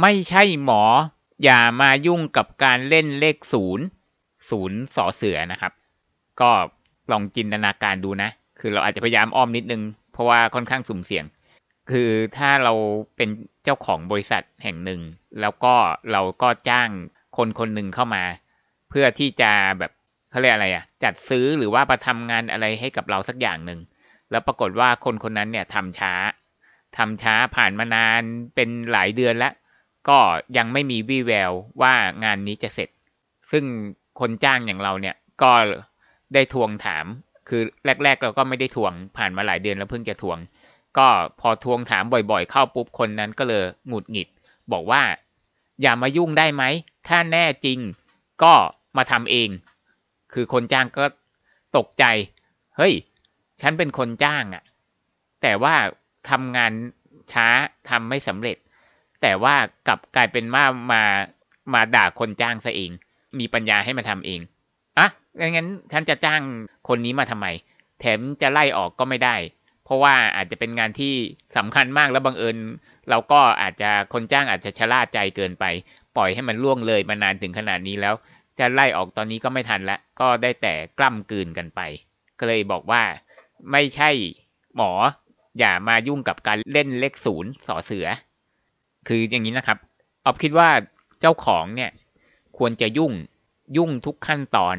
ไม่ใช่หมออย่ามายุ่งกับการเล่นเลขศูนย์ศูนย์สอเสือนะครับ ก็ลองจินตนาการดูนะ คือเราอาจจะพยายามอ้อมนิดนึง เพราะว่าค่อนข้างสุ่มเสี่ยง คือถ้าเราเป็นเจ้าของบริษัทแห่งหนึ่ง แล้วก็เราก็จ้างคนคนหนึ่งเข้ามา เพื่อที่จะแบบเขาเรียกอะไรอะจัดซื้อหรือว่าประทำงานอะไรให้กับเราสักอย่างหนึ่งแล้วปรากฏว่าคนคนนั้นเนี่ยทำช้าทำช้าผ่านมานานเป็นหลายเดือนแล้วก็ยังไม่มีวี่แววว่างานนี้จะเสร็จ ซึ่งคนจ้างอย่างเราเนี่ยก็ได้ทวงถาม คือแรกๆเราก็ไม่ได้ทวง ผ่านมาหลายเดือนแล้วเพิ่งจะทวง ก็พอทวงถามบ่อยๆเข้าปุ๊บคนนั้นก็เลยหงุดหงิด บอกว่า อย่ามายุ่งได้ไหม ถ้าแน่จริงก็มาทำเอง คือคนจ้างก็ตกใจ เฮ้ย ฉันเป็นคนจ้างอะ่ะแต่ว่าทำงานช้าทำไม่สำเร็จแต่ว่ากลับกลายเป็นว่ามามาด่าคนจ้างซะเอง มีปัญญาให้มาทำเอง อ่ะงั้นฉันจะจ้างคนนี้มาทำไม แถมจะไล่ออกก็ไม่ได้ เพราะว่าอาจจะเป็นงานที่สำคัญมากแล้วบังเอิญ เราก็อาจจะคนจ้างอาจจะชะล่าใจเกินไป ปล่อยให้มันล่วงเลยมานานถึงขนาดนี้แล้ว จะไล่ออกตอนนี้ก็ไม่ทันละ ก็ได้แต่กล้ำกืนกันไปก็เลยบอกว่าไม่ใช่หมอ อย่ามายุ่งกับการเล่นเลขศูนย์สอเสือคืออย่างนี้นะครับออฟคิดว่าเจ้าของเนี่ยควรจะยุ่งยุ่งทุกขั้นตอน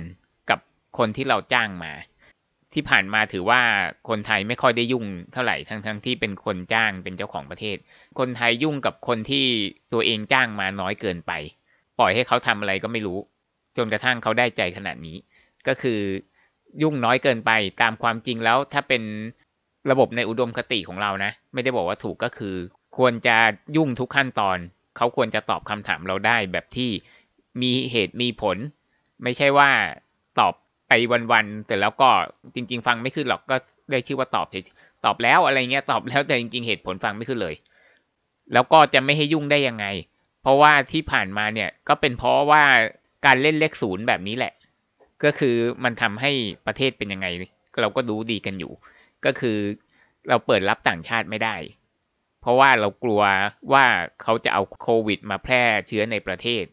กับคนที่เราจ้างมา ที่ผ่านมาถือว่าคนไทยไม่ค่อยได้ยุ่งเท่าไหร่ทั้งทั้งที่ เป็นคนจ้างเป็นเจ้าของประเทศ คนไทยยุ่งกับคนที่ตัวเองจ้างมาน้อยเกินไป ปล่อยให้เขาทำอะไรก็ไม่รู้ จนกระทั่งเขาได้ใจขนาดนี้ ก็คือยุ่งน้อยเกินไปตามความจริงแล้ว ถ้าเป็นระบบในอุดมคติของเรานะไม่ได้บอกว่าถูกก็คือควรจะยุ่งทุกขั้นตอน เขาควรจะตอบคำถามเราได้แบบที่มีเหตุมีผล ไม่ใช่ว่าตอบไปวันๆแต่แล้วก็จริงๆฟังไม่ขึ้นหรอกก็ได้ชื่อว่าตอบเฉยตอบแล้วอะไรเงี้ยตอบแล้วแต่จริงๆเหตุผลฟังไม่ขึ้นเลย แล้วก็จะไม่ให้ยุ่งได้ยังไง เพราะว่าที่ผ่านมาเนี่ยก็เป็นเพราะว่าการเล่นเลขศูนย์แบบนี้แหละ ก็คือมันทำให้ประเทศเป็นยังไงเราก็รู้ดีกันอยู่ ก็คือเราเปิดรับต่างชาติไม่ได้เพราะว่าเรากลัวว่าเขาจะเอาโควิดมาแพร่เชื้อในประเทศ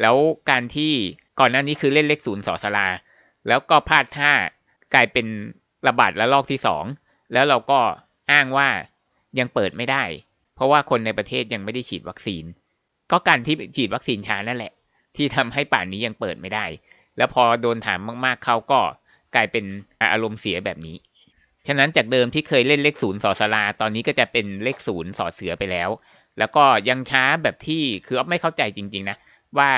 แล้วการที่ก่อนหน้านี้คือเล่นเลขศูนย์สอสลา แล้วก็พลาดท่ากลายเป็นระบาดระลอกที่สอง แล้วเราก็อ้างว่ายังเปิดไม่ได้ เพราะว่าคนในประเทศยังไม่ได้ฉีดวัคซีน ก็การที่ฉีดวัคซีนช้านั่นแหละ ที่ทำให้ป่านนี้ยังเปิดไม่ได้ แล้วพอโดนถามมากๆ เขาก็กลายเป็นอารมณ์เสียแบบนี้ฉะนั้นจากเดิมที่เคยเล่นเลขศูนย์สอสลา ตอนนี้ก็จะเป็นเลขศูนย์สอเสือไปแล้ว แล้วก็ยังช้าแบบที่คืออ๊อฟไม่เข้าใจจริง ๆนะว่า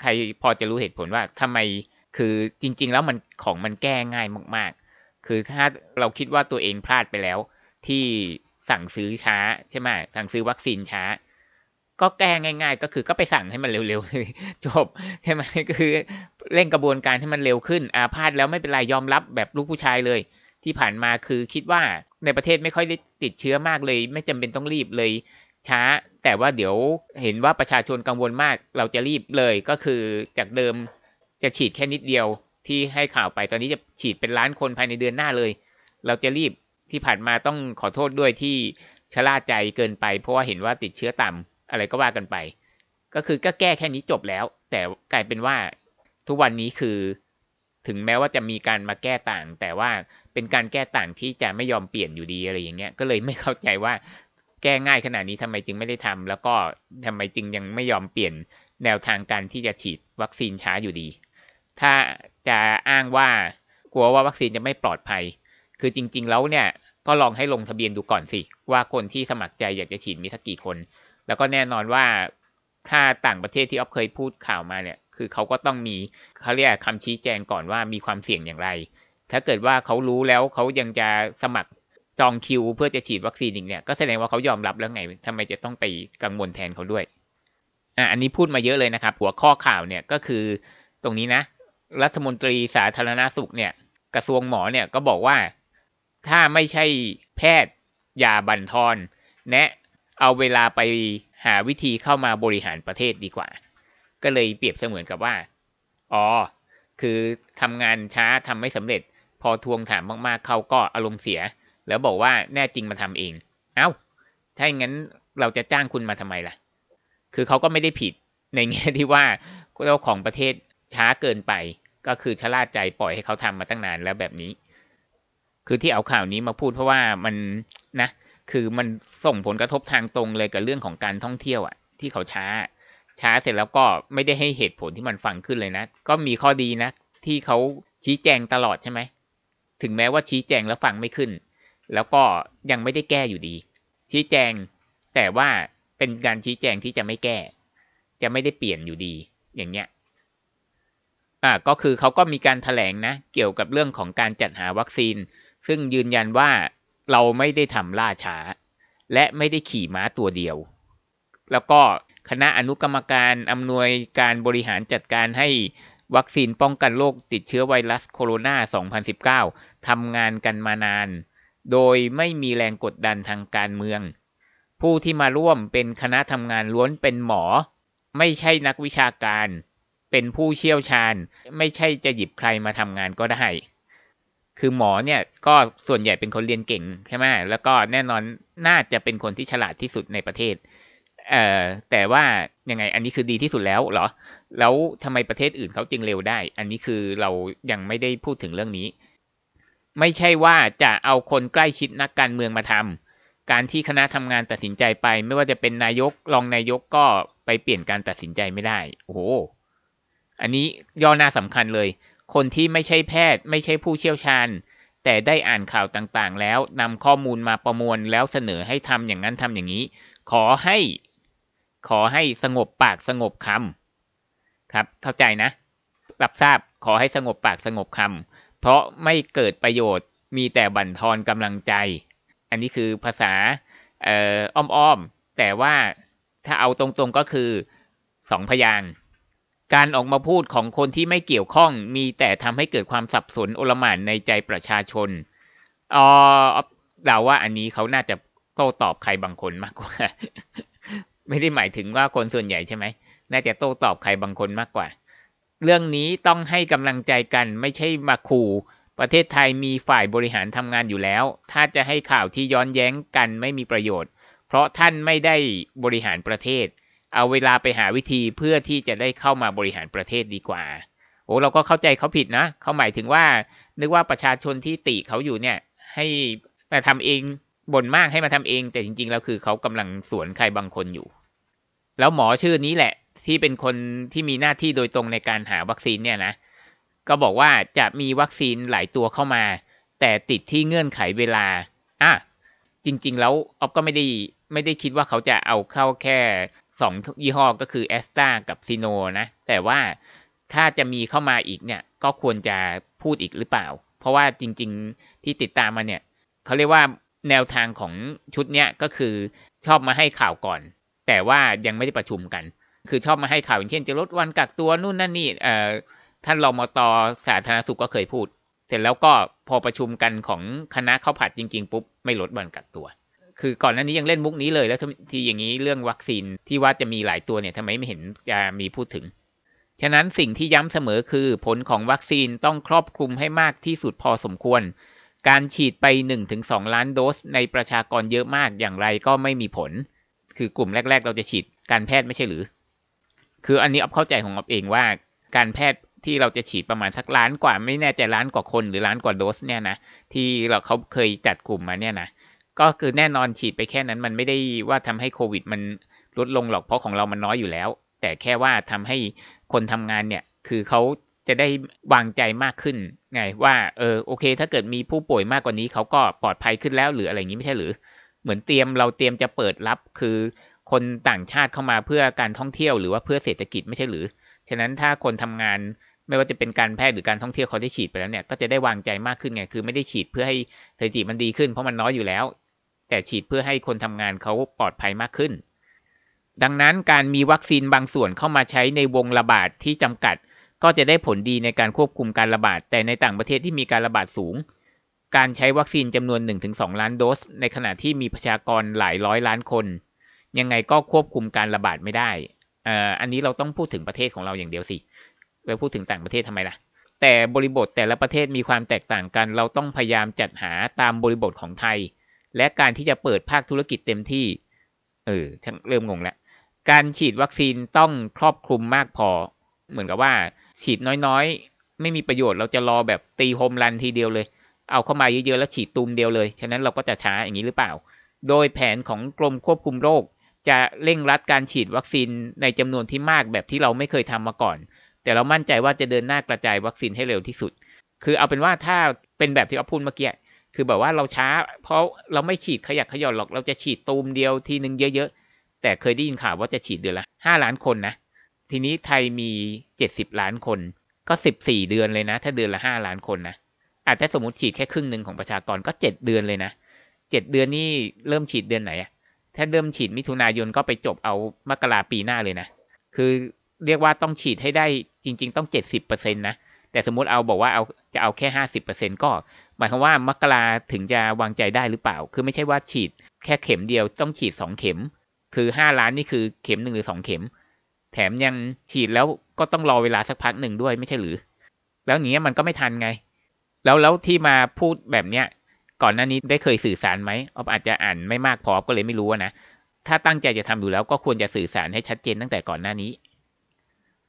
ใครพอจะรู้เหตุผลว่าทำไมคือจริง ๆ แล้วมันของมันแก้ง่ายมากๆคือถ้าเราคิดว่าตัวเองพลาดไปแล้ว ที่สั่งซื้อช้าใช่ไหมสั่งซื้อวัคซีนช้า ก็แก้ง่าย ๆ ก็คือก็ไปสั่งให้มันเร็วๆจบใช่ไหมคือเร่งกระบวนการให้มันเร็วขึ้นอาพลาดแล้วไม่เป็นไรยอมรับแบบลูกผู้ชายเลยที่ผ่านมาคือคิดว่าในประเทศไม่ค่อยได้ติดเชื้อมากเลย ไม่จำเป็นต้องรีบเลย ช้า แต่ว่าเดี๋ยวเห็นว่าประชาชนกังวลมาก เราจะรีบเลย ก็คือจากเดิมจะฉีดแค่นิดเดียว ที่ให้ข่าวไปตอนนี้จะฉีดเป็นล้านคนภายในเดือนหน้าเลย เราจะรีบที่ผ่านมาต้องขอโทษด้วยที่ชะล่าใจเกินไป เพราะว่าเห็นว่าติดเชื้อต่ำ อะไรก็ว่ากันไป ก็คือก็แก้แค่นี้จบแล้ว แต่กลายเป็นว่า ทุกวันนี้คือถึงแม้ว่าจะมีการมาแก้ต่าง แต่ว่าเป็นการแก้ต่างที่จะไม่ยอมเปลี่ยนอยู่ดีอะไรอย่างเงี้ยก็เลยไม่เข้าใจว่าแก้ง่ายขนาดนี้ทำไมจึงไม่ได้ทำ แล้วก็ทำไมจึงยังไม่ยอมเปลี่ยนแนวทางการที่จะฉีดวัคซีนช้าอยู่ดี ถ้าจะอ้างว่ากลัวว่าวัคซีนจะไม่ปลอดภัย คือจริงๆแล้วเนี่ยก็ลองให้ลงทะเบียนดูก่อนสิว่าคนที่สมัครใจอยากจะฉีดมีสักกี่คน แล้วก็แน่นอนว่าถ้าต่างประเทศที่อ๊อฟเคยพูดข่าวมาเนี่ยคือเขาก็ต้องมีเขาเรียกคำชี้แจงก่อนว่ามีความเสี่ยงอย่างไร ถ้าเกิดว่าเขารู้แล้วเขายังจะสมัครจองคิว เพื่อจะฉีดวัคซีนอีกเนี่ยก็แสดงว่าเขายอมรับแล้วไงทำไมจะต้องไปกังวลแทนเขาด้วยอ่ะอันนี้พูดมาเยอะเลยนะครับหัวข้อข่าวเนี่ยก็คือตรงนี้นะ รัฐมนตรีสาธารณาสุขเนี่ย กระทรวงหมอเนี่ยก็บอกว่าถ้าไม่ใช่แพทย์อย่าบันทอนแนะเอาเวลาไปหาวิธีเข้ามาบริหารประเทศดีกว่าก็เลยเปรียบเสมือนกับว่า อ๋อ คือทำงานช้าทำไม่สำเร็จ พอทวงถามมาก ๆ เขาก็อารมณ์เสีย แล้วบอกว่าแน่จริงมาทำเอง เอา้า ถ้าอย่างนั้นเราจะจ้างคุณมาทำไมล่ะ คือเขาก็ไม่ได้ผิดในแง่ที่ว่าเจ้าของประเทศช้าเกินไป ก็คือชะล่าใจปล่อยให้เขาทำมาตั้งนานแล้วแบบนี้ คือที่เอาข่าวนี้มาพูดเพราะว่ามันนะ คือมันส่งผลกระทบทางตรงเลยกับเรื่องของการท่องเที่ยวอะ่ะ ที่เขาช้าช้าเสร็จแล้วก็ไม่ได้ให้เหตุผลที่มันฟังขึ้นเลยนะ ก็มีข้อดีนะ ที่เขาชี้แจงตลอดใช่ไหมถึงแม้ว่าชี้แจงแล้วฟังไม่ขึ้น แล้วก็ยังไม่ได้แก้อยู่ดี ชี้แจงแต่ว่าเป็นการชี้แจงที่จะไม่แก้ จะไม่ได้เปลี่ยนอยู่ดี อย่างเงี้ยอ่าก็คือเขาก็มีการถแถลงนะ เกี่ยวกับเรื่องของการจัดหาวัคซีน ซึ่งยืนยันว่าเราไม่ได้ทำล่าช้า และไม่ได้ขี่ม้าตัวเดียว แล้วก็คณะอนุกรรมการอำนวยการบริหารจัดการให้วัคซีนป้องกันโรคติดเชื้อไวรัสโคโรนา 2019 ทำงานกันมานาน โดยไม่มีแรงกดดันทางการเมือง ผู้ที่มาร่วมเป็นคณะทำงานล้วนเป็นหมอ ไม่ใช่นักวิชาการ เป็นผู้เชี่ยวชาญ ไม่ใช่จะหยิบใครมาทำงานก็ได้ คือหมอเนี่ยก็ส่วนใหญ่เป็นคนเรียนเก่งใช่ไหมแล้วก็แน่นอนน่าจะเป็นคนที่ฉลาดที่สุดในประเทศเอ่อแต่ว่ายังไงอันนี้คือดีที่สุดแล้วเหรอ แล้วทำไมประเทศอื่นเขาจึงเร็วได้ อันนี้คือเรายังไม่ได้พูดถึงเรื่องนี้ ไม่ใช่ว่าจะเอาคนใกล้ชิดนักการเมืองมาทำ การที่คณะทำงานตัดสินใจไป ไม่ว่าจะเป็นนายกรองนายกก็ไปเปลี่ยนการตัดสินใจไม่ได้ โอ้โหอันนี้ย่อหน้าสำคัญเลย คนที่ไม่ใช่แพทย์ ไม่ใช่ผู้เชี่ยวชาญ แต่ได้อ่านข่าวต่างๆ แล้วนำข้อมูลมาประมวลแล้วเสนอให้ทำอย่างนั้นทำอย่างนี้ ขอให้ขอให้สงบปากสงบคำครับเข้าใจนะรับทราบขอให้สงบปากสงบคำเพราะไม่เกิดประโยชน์มีแต่บั่นทอนกำลังใจ อันนี้คือภาษาอ้อมๆ แต่ว่าถ้าเอาตรงๆก็คือสองพยาง การออกมาพูดของคนที่ไม่เกี่ยวข้องมีแต่ทำให้เกิดความสับสนโอลหม่านในใจประชาชนอ๋อเดาว่าอันนี้เขาน่าจะโต้ตอบใครบางคนมากกว่าไม่ได้หมายถึงว่าคนส่วนใหญ่ใช่ไหมน่าจะโต้ตอบใครบางคนมากกว่า เรื่องนี้ต้องให้กำลังใจกัน ไม่ใช่มาขู่ ประเทศไทยมีฝ่ายบริหารทำงานอยู่แล้ว ถ้าจะให้ข่าวที่ย้อนแย้งกันไม่มีประโยชน์ เพราะท่านไม่ได้บริหารประเทศ เอาเวลาไปหาวิธีเพื่อที่จะได้เข้ามาบริหารประเทศดีกว่า โอ้เราก็เข้าใจเขาผิดนะ เขาหมายถึงว่า นึกว่าประชาชนที่ติเขาอยู่เนี่ยให้มาทำเองบ่นมากให้มาทำเอง แต่จริงๆแล้วคือเขากำลังสวนใครบางคนอยู่แล้วหมอชื่อนี้แหละที่เป็นคนที่มีหน้าที่โดยตรงในการหาวัคซีนเนี่ยนะ ก็บอกว่าจะมีวัคซีนหลายตัวเข้ามา แต่ติดที่เงื่อนไขเวลา อ่ะ จริงๆแล้วอ๊อฟก็ไม่ได้ไม่ได้คิดว่าเขาจะเอาเข้าแค่สองยี่ห้อก็คือแอสตรากับซีโนนะ แต่ว่าถ้าจะมีเข้ามาอีกเนี่ยก็ควรจะพูดอีกหรือเปล่า เพราะว่าจริง ๆที่ติดตามมาเนี่ยเขาเรียกว่าแนวทางของชุดเนี้ยก็คือชอบมาให้ข่าวก่อนแต่ว่ายังไม่ได้ประชุมกัน คือชอบมาให้ข่าวอย่างเช่นจะลดวันกักตัวนู่นนั่นนี่เอ่อท่านรอมตสาธารณสุขก็เคยพูด เสร็จแล้วก็พอประชุมกันของคณะเข้าผัดจริงๆ ปุ๊บไม่ลดวันกักตัว คือก่อนหน้านี้ยังเล่นมุกนี้เลย แล้วทีอย่างนี้เรื่องวัคซีนที่ว่าจะมีหลายตัวเนี่ยทำไมไม่เห็นจะมีพูดถึง ฉะนั้นสิ่งที่ย้ำเสมอคือผลของวัคซีนต้องครอบคลุมให้มากที่สุดพอสมควร การฉีดไป1-2ล้านโดสในประชากรเยอะมากอย่างไรก็ไม่มีผลคือกลุ่มแรก ๆ เราจะฉีดการแพทย์ไม่ใช่หรือ คืออันนี้อ๊อเข้าใจของอ๊อเองว่าการแพทย์ที่เราจะฉีดประมาณสักล้านกว่าไม่แน่ใจล้านกว่าคนหรือล้านกว่าโดส เนี่ยนะที่เราเขาเคยจัดกลุ่มมาเนี่ยนะก็คือแน่นอนฉีดไปแค่นั้น มันไม่ได้ว่าทำให้โควิดมันลดลงหรอกเพราะของเรามันน้อยอยู่แล้ว แต่แค่ว่าทำให้คนทำงานเนี่ย คือเขาจะได้วางใจมากขึ้น ไงว่าเออโอเค ถ้าเกิดมีผู้ป่วยมากกว่านี้เขาก็ปลอดภัยขึ้นแล้วหรืออะไรอย่างนี้ไม่ใช่หรือเหมือนเตรียมเราเตรียมจะเปิดรับคือคนต่างชาติเข้ามาเพื่อการท่องเที่ยวหรือว่าเพื่อเศรษฐกิจไม่ใช่หรือ ฉะนั้นถ้าคนทำงานไม่ว่าจะเป็นการแพทย์หรือการท่องเที่ยว เขาได้ฉีดไปแล้วเนี่ยก็จะได้วางใจมากขึ้นไงคือไม่ได้ฉีดเพื่อให้สถิติมันดีขึ้น เพราะมันน้อยอยู่แล้ว แต่ฉีดเพื่อให้คนทำงานเขาปลอดภัยมากขึ้น ดังนั้นการมีวัคซีนบางส่วนเข้ามาใช้ในวงระบาดทที่จำกัด ก็จะได้ผลดีในการควบคุมการระบาด แต่ในต่างประเทศที่มีการระบาดสูงการใช้วัคซีนจำนวน 1-2 ล้านโดสในขณะที่มีประชากรหลายร้อยล้านคน ยังไงก็ควบคุมการระบาดไม่ได้อ่าอันนี้เราต้องพูดถึงประเทศของเราอย่างเดียวสิไปพูดถึงต่างประเทศทำไมล่ะ แต่บริบทแต่ละประเทศมีความแตกต่างกัน เราต้องพยายามจัดหาตามบริบทของไทย และการที่จะเปิดภาคธุรกิจเต็มที่ เออเริ่มงงแล้วการฉีดวัคซีนต้องครอบคลุมมากพอเหมือนกับว่าฉีดน้อยๆ ไม่มีประโยชน์เราจะรอแบบตีโฮมรันทีเดียวเลยเอาเข้ามาเยอะๆ แล้วฉีดตูมเดียวเลย ฉะนั้นเราก็จะช้าอย่างนี้หรือเปล่า โดยแผนของกรมควบคุมโรค จะเร่งรัดการฉีดวัคซีนในจำนวนที่มากแบบที่เราไม่เคยทำมาก่อน แต่เรามั่นใจว่าจะเดินหน้ากระจายวัคซีนให้เร็วที่สุด คือเอาเป็นว่าถ้าเป็นแบบที่อ๊อพูดเมื่อกี้ คือแบบว่าเราช้า เพราะเราไม่ฉีดขยักขยอนหรอก เราจะฉีดตูมเดียวทีหนึ่งเยอะๆ แต่เคยได้ยินข่าวว่าจะฉีดเดือนละห้าล้านคนนะ ทีนี้ไทยมีเจ็ดสิบล้านคน ก็สิบสี่เดือนเลยนะ ถ้าเดือนละห้าล้านคนนะอาจจะสมมติฉีดแค่ครึ่งหนึ่งของประชากรก็เจ็ดเดือนเลยนะเจ็ดเดือนนี่เริ่มฉีดเดือนไหนอะถ้าเริ่มฉีดมิถุนายนก็ไปจบเอามกราปีหน้าเลยนะ คือเรียกว่าต้องฉีดให้ได้จริง ๆ ต้องเจ็ดสิบเปอร์เซ็นต์นะ แต่สมมติเอาบอกว่าเอาจะเอาแค่ห้าสิบเปอร์เซ็นก็หมายความว่ามกราถึงจะวางใจได้หรือเปล่า คือไม่ใช่ว่าฉีดแค่เข็มเดียวต้องฉีดสองเข็ม คือห้าล้านนี่คือเข็มหนึ่งหรือสองเข็ม แถมยังฉีดแล้วก็ต้องรอเวลาสักพักหนึ่งด้วยไม่ใช่หรือ แล้วอย่างเงี้ยมันก็ไม่ทันไงแล้ว แล้วที่มาพูดแบบเนี้ย ก่อนหน้านี้ได้เคยสื่อสารไหมออฟอาจจะอ่านไม่มากพอก็เลยไม่รู้นะถ้าตั้งใจจะทำอยู่แล้วก็ควรจะสื่อสารให้ชัดเจนตั้งแต่ก่อนหน้านี้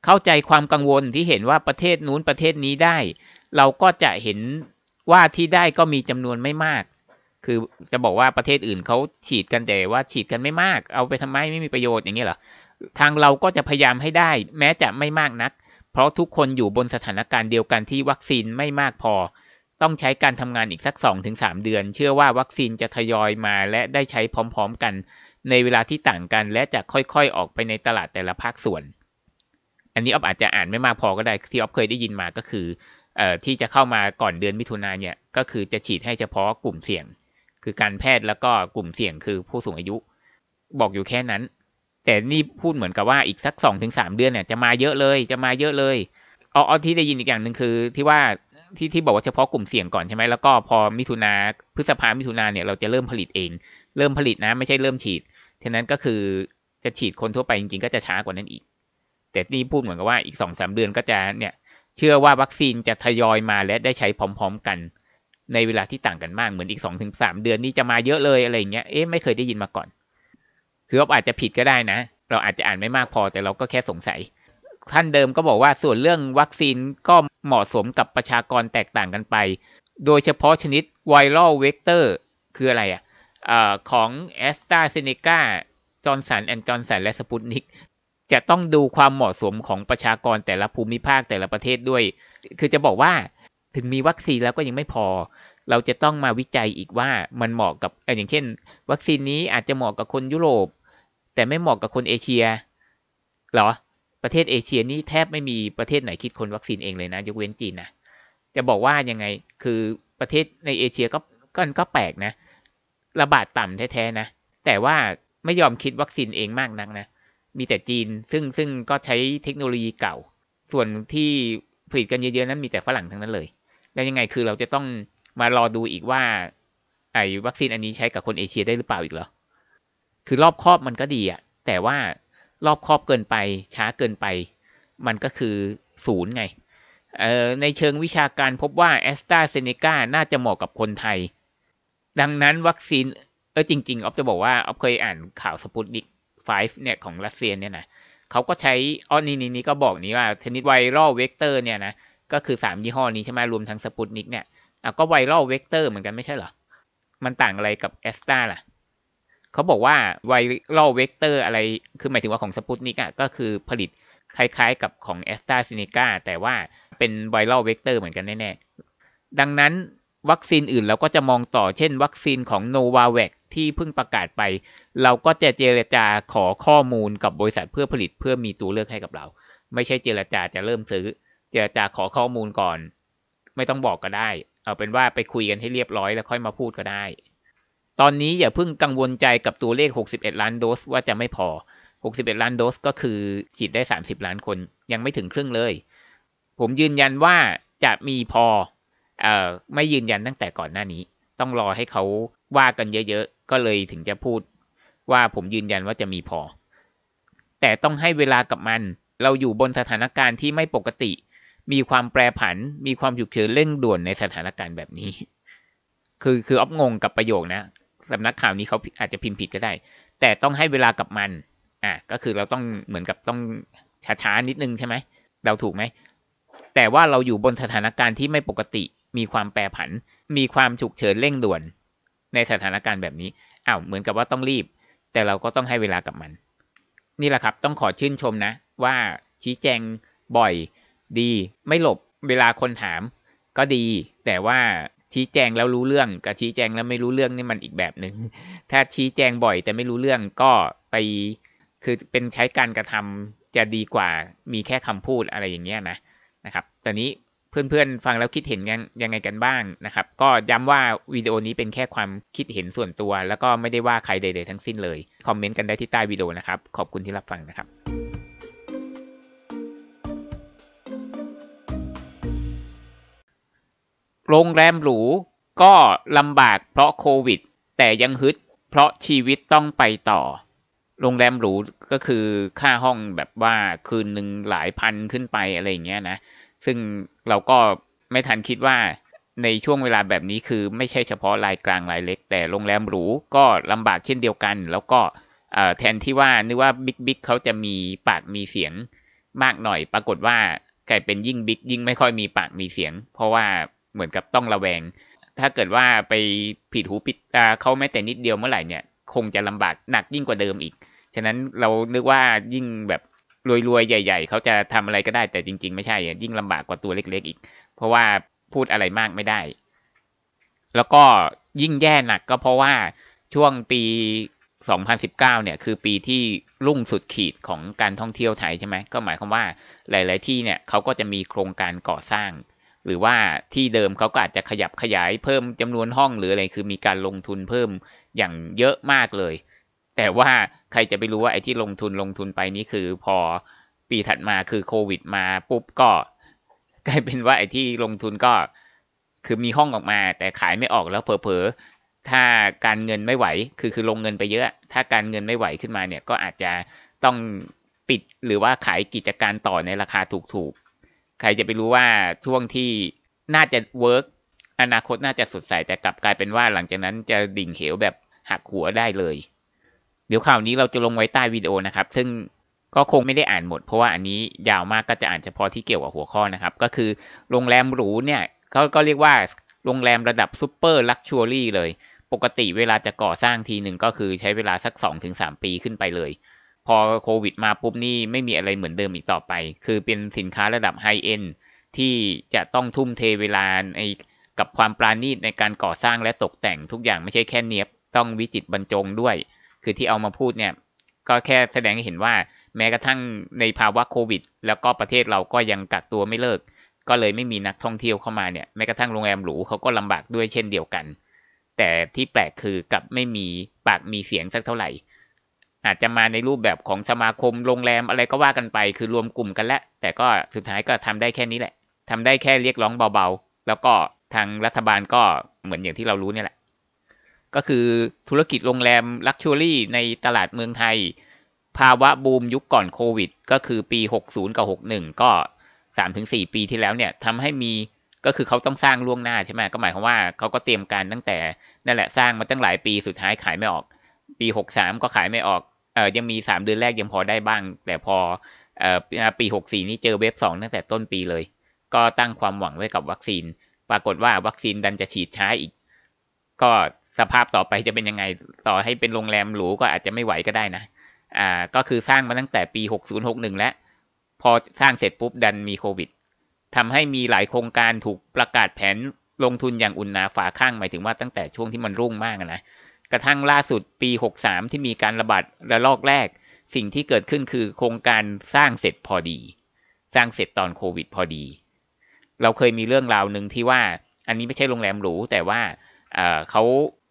เข้าใจความกังวลที่เห็นว่าประเทศนู้นประเทศนี้ได้ เราก็จะเห็นว่าที่ได้ก็มีจำนวนไม่มาก คือจะบอกว่าประเทศอื่นเขาฉีดกันแต่ว่าฉีดกันไม่มาก เอาไปทำไมไม่มีประโยชน์อย่างนี้เหรอทางเราก็จะพยายามให้ได้ แม้จะไม่มากนักเพราะทุกคนอยู่บนสถานการณ์เดียวกันที่วัคซีนไม่มากพอต้องใช้การทำงานอีกสัก2-3 เดือน เชื่อว่าวัคซีนจะทยอยมาและได้ใช้พร้อมๆกัน ในเวลาที่ต่างกัน และจะค่อยๆออกไปในตลาดแต่ละภาคส่วน อันนี้อ๊อฟอาจจะอ่านไม่มากพอก็ได้ที่อ๊อฟเคยได้ยินมาก็คืออที่จะเข้ามาก่อนเดือนมิถุนาเนี่ยก็คือจะฉีดให้เฉพาะกลุ่มเสี่ยงคือการแพทย์แล้วก็กลุ่มเสี่ยงคือผู้สูงอายุ บอกอยู่แค่นั้นแต่นี่พูดเหมือนกับว่าอีกสักสองถึงสามเดือนเนี่ยจะมาเยอะเลยจะมาเยอะเลยเอาเอาที่ได้ยินอีกอย่างหนึ่งคือที่ว่าที่ที่บอกว่าเฉพาะกลุ่มเสี่ยงก่อนใช่ไหมแล้วก็พอมิถุนาพฤษภามิถุนาเนี่ยเราจะเริ่มผลิตเอง เริ่มผลิตนะ ไม่ใช่เริ่มฉีดฉะนั้นก็คือจะฉีดคนทั่วไปจริงๆก็จะช้ากว่านั้นอีก แต่นี่พูดเหมือนกับว่าอีกสองสามเดือนก็จะเนี่ยเชื่อว่าวัคซีนจะทยอยมาและได้ใช้พร้อมๆกัน ในเวลาที่ต่างกันมากเหมือนอีกสองถึงสามเดือนนี่จะมาเยอะเลยอะไรเงี้ยเอ๊ะไม่เคยได้ยินมาก่อนคือเราอาจจะผิดก็ได้นะ เราอาจจะอ่านไม่มากพอแต่เราก็แค่สงสัย ท่านเดิมก็บอกว่าส่วนเรื่องวัคซีนก็เหมาะสมกับประชากรแตกต่างกันไป โดยเฉพาะชนิดไวรัลเวกเตอร์คืออะไรอ่ะอของแอสตราเซเนกาจอร์นสันแอนด์จอร์นสันและสปุตนิกจะต้องดูความเหมาะสมของประชากรแต่ละภูมิภาคแต่ละประเทศด้วย คือจะบอกว่าถึงมีวัคซีนแล้วก็ยังไม่พอ เราจะต้องมาวิจัยอีกว่ามันเหมาะกับ อย่างเช่น วัคซีนนี้อาจจะเหมาะกับคนยุโรปแต่ไม่เหมาะกับคนเอเชียหรอประเทศเอเชียนี่แทบไม่มีประเทศไหนคิดคนวัคซีนเองเลยนะ ยกเว้นจีนนะจะบอกว่ายังไงคือประเทศในเอเชียก็ก็ก็แปลกนะ ระบาดต่ำแท้ๆนะ แต่ว่าไม่ยอมคิดวัคซีนเองมากนักนะ มีแต่จีนซึ่งซึ่งก็ใช้เทคโนโลยีเก่า ส่วนที่ผลิตกันเยอะๆนั้นมีแต่ฝรั่งทั้งนั้นเลย แล้วยังไงคือเราจะต้องมารอดูอีกว่าไอ้วัคซีนอันนี้ใช้กับคนเอเชียได้หรือเปล่าอีกเหรอคือรอบครอบมันก็ดีอะแต่ว่ารอบครอบเกินไป ช้าเกินไป มันก็คือศูนย์ไงในเชิงวิชาการพบว่าแอสตราเซเนกาน่าจะเหมาะกับคนไทย ดังนั้น วัคซีนเออจริงๆออฟจะบอกว่าออฟเคยอ่านข่าวสปุตนิก5เนี่ยของรัสเซียเนี่ยนะเขาก็ใช้อ้อนี่นี่นี่ก็บอกนี้ว่าชนิดไวรัลเวกเตอร์เนี่ยนะ ก็คือ3ยี่ห้อนี้ใช่ไหมรวมทั้งสปุตนิกเนี่ยอ่ะก็ไวรัลเวกเตอร์เหมือนกันไม่ใช่เหรอ มันต่างอะไรกับแอสตราล่ะเขาบอกว่าไวรัลเวกเตอร์อะไรคือหมายถึงว่าของสปุตนิกอ่ะก็คือผลิตคล้าย ๆกับของแอสตราเซเนกาแต่ว่าเป็นไวรัลเวกเตอร์เหมือนกันแน่ๆดังนั้นวัคซีนอื่นเราก็จะมองต่อเช่น วัคซีนของโนวาเวกที่เพิ่งประกาศไป เราก็จะเจรจาขอข้อมูลกับบริษัทเพื่อผลิตเพื่อมีตัวเลือกให้กับเรา ไม่ใช่เจรจาจะเริ่มซื้อ เจรจาขอข้อมูลก่อน ไม่ต้องบอกก็ได้ เอาเป็นว่าไปคุยกันให้เรียบร้อยแล้วค่อยมาพูดก็ได้ตอนนี้อย่าเพิ่งกังวลใจกับตัวเลข 61 ล้านโดส ว่าจะไม่พอ 61 ล้านโดส ก็คือฉีดได้ 30 ล้านคน ยังไม่ถึงครึ่งเลย ผมยืนยันว่าจะมีพอออไม่ยืนยันตั้งแต่ก่อนหน้านี้ ต้องรอให้เขาว่ากันเยอะๆ ก็เลยถึงจะพูด ว่าผมยืนยันว่าจะมีพอ แต่ต้องให้เวลากับมัน เราอยู่บนสถานการณ์ที่ไม่ปกติ มีความแปรผัน มีความฉุกเฉินเร่งด่วนในสถานการณ์แบบนี้ คือคืออ๊อบงงกับประโยคนะสำนักข่าวนี้เขาอาจจะพิมพ์ผิดก็ได้ แต่ต้องให้เวลากับมัน อ่ะ ก็คือเราต้องเหมือนกับต้องช้าๆนิดนึงใช่ไหม เราถูกไหม แต่ว่าเราอยู่บนสถานการณ์ที่ไม่ปกติ มีความแปรผัน มีความฉุกเฉินเร่งด่วน ในสถานการณ์แบบนี้ อ้าว เหมือนกับว่าต้องรีบ แต่เราก็ต้องให้เวลากับมัน นี่แหละครับ ต้องขอชื่นชมนะ ว่าชี้แจงบ่อย ดี ไม่หลบเวลาคนถาม ก็ดี แต่ว่าชี้แจงแล้วรู้เรื่องกับชี้แจงแล้วไม่รู้เรื่องนี่มันอีกแบบหนึง่งถ้าชี้แจงบ่อยแต่ไม่รู้เรื่องก็ไปคือเป็นใช้การกระทำจะดีกว่ามีแค่คำพูดอะไรอย่างเงี้ยนะนะครับ ตอนนี้เพื่อนๆฟังแล้วคิดเห็นยังยังไงกันบ้างนะครับ ก็ย้ำว่าวิดีโอนี้เป็นแค่ความคิดเห็นส่วนตัว แล้วก็ไม่ได้ว่าใครใดๆ ทั้งสิ้นเลย คอมเมนต์กันได้ที่ใต้วิดีโอนะครับ ขอบคุณที่รับฟังนะครับโรงแรมหรูก็ ลำบากเพราะโควิด แต่ยังฮึด เพราะชีวิตต้องไปต่อโรงแรมหรูก็คือค่าห้องแบบว่าคืนหนึ่งหลายพันขึ้นไปอะไรอย่างเงี้ยนะ ซึ่งเราก็ไม่ทันคิดว่าในช่วงเวลาแบบนี้คือไม่ใช่เฉพาะรายกลางรายเล็ก แต่โรงแรมหรูก็ ลำบากเช่นเดียวกัน แล้วก็แทนที่ว่านึกว่าบิ๊กบิ๊กเขาจะมีปากมีเสียง มากหน่อย ปรากฏว่ากลายเป็นยิ่งบิ๊กยิ่งไม่ค่อยมีปากมีเสียง เพราะว่าเหมือนกับต้องระแวง ถ้าเกิดว่าไปผิดหูผิดตาเขาแม้แต่นิดเดียวเมื่อไหร่เนี่ยคงจะลำบากหนักยิ่งกว่าเดิมอีก ฉะนั้นเรานึกว่ายิ่งแบบรวยๆใหญ่ ๆเขาจะทำอะไรก็ได้แต่จริงๆไม่ใช่ยิ่งลำบากกว่าตัวเล็ก ๆอีก เพราะว่าพูดอะไรมากไม่ได้ แล้วก็ยิ่งแย่หนักก็เพราะว่าช่วงปี 2019เนี่ย คือปีที่รุ่งสุดขีดของการท่องเที่ยวไทยใช่ไหม ก็หมายความว่าหลายๆที่เนี่ยเขาก็จะมีโครงการก่อสร้างหรือว่าที่เดิมเขาก็อาจจะขยับขยายเพิ่มจำนวนห้องหรืออะไรคือมีการลงทุนเพิ่มอย่างเยอะมากเลย แต่ว่าใครจะไปรู้ว่าไอ้ที่ลงทุนลงทุนไปนี้คือพอปีถัดมาคือโควิด มาปุ๊บก็กลายเป็นว่าไอ้ที่ลงทุนก็คือมีห้องออกมา แต่ขายไม่ออกแล้วเผลอ ๆ ถ้าการเงินไม่ไหวคือคือลงเงินไปเยอะ ถ้าการเงินไม่ไหวขึ้นมาเนี่ยก็อาจจะต้องปิดหรือว่าขายกิจการต่อในราคาถูกใครจะไปรู้ว่าช่วงที่น่าจะเวิร์กอนาคตน่าจะสดใสแต่กลับกลายเป็นว่าหลังจากนั้นจะดิ่งเหวแบบหักหัวได้เลย เดี๋ยวข่าวนี้เราจะลงไว้ใต้วิดีโอนะครับ ซึ่งก็คงไม่ได้อ่านหมดเพราะว่าอันนี้ยาวมากก็จะอ่านเฉพาะที่เกี่ยวกับหัวข้อนะครับ ก็คือโรงแรมหรูเนี่ย เขาก็เรียกว่าโรงแรมระดับซูเปอร์ลักชัวรี่เลย ปกติเวลาจะก่อสร้างทีหนึ่งก็คือใช้เวลาสัก2-3ปีขึ้นไปเลยพอโควิดมาปุ๊บนี่ไม่มีอะไรเหมือนเดิมอีกต่อไป คือเป็นสินค้าระดับไฮเอ็นที่จะต้องทุ่มเทเวลาในกับความปราณีตในการก่อสร้างและตกแต่งทุกอย่างไม่ใช่แค่เนียบต้องวิจิตบรรจงด้วย คือที่เอามาพูดเนี่ย ก็แค่แสดงให้เห็นว่า แม้กระทั่งในภาวะโควิด แล้วก็ประเทศเราก็ยังกักตัวไม่เลิก ก็เลยไม่มีนักท่องเที่ยวเข้ามาเนี่ยแม้กระทั่งโรงแรมหรูเขาก็ลำบากด้วยเช่นเดียวกัน แต่ที่แปลกคือกับไม่มีปากมีเสียงสักเท่าไหร่อาจจะมาในรูปแบบของสมาคมโรงแรมอะไรก็ว่ากันไป คือรวมกลุ่มกันแล้วแต่ก็สุดท้ายก็ทำได้แค่นี้แหละ ทำได้แค่เรียกร้องเบาๆ แล้วก็ทางรัฐบาลก็เหมือนอย่างที่เรารู้เนี่ยแหละ ก็คือธุรกิจโรงแรมลักชัวรี่ในตลาดเมืองไทย ภาวะบูมยุคก่อนโควิด ก็คือปี 60กับ61 ก็ 3-4 ปีที่แล้วเนี่ยทำให้มีก็คือเขาต้องสร้างล่วงหน้าใช่ไหมก็หมายความว่าเขาก็เตรียมการตั้งแต่นั่นแหละสร้างมาตั้งหลายปีสุดท้ายขายไม่ออก ปี63ก็ขายไม่ออกเออยังมีสามเดือนแรกยังพอได้บ้าง แต่พอเออปีหกสี่นี้เจอเว็บสองตั้งแต่ต้นปีเลย ก็ตั้งความหวังไว้กับวัคซีน ปรากฏว่าวัคซีนดันจะฉีดช้าอีก ก็สภาพต่อไปจะเป็นยังไง ต่อให้เป็นโรงแรมหรูก็อาจจะไม่ไหวก็ได้นะ อ่าก็คือสร้างมาตั้งแต่ปีหหหกกศูนย์นึ่งแล้วพอสร้างเสร็จปุ๊บดันมีโควิดทำให้มีหลายโครงการถูกประกาศแผนลงทุนอย่างอุ่นนาฝาข้างหมายถึงว่าตั้งแต่ช่วงที่มันรุ่งมากนะกระทั่งล่าสุดปี 63 ที่มีการระบาดระลอกแรกสิ่งที่เกิดขึ้นคือโครงการสร้างเสร็จพอดี สร้างเสร็จตอนโควิดพอดี เราเคยมีเรื่องราวหนึ่งที่ว่า อันนี้ไม่ใช่โรงแรมหรู แต่ว่า เขา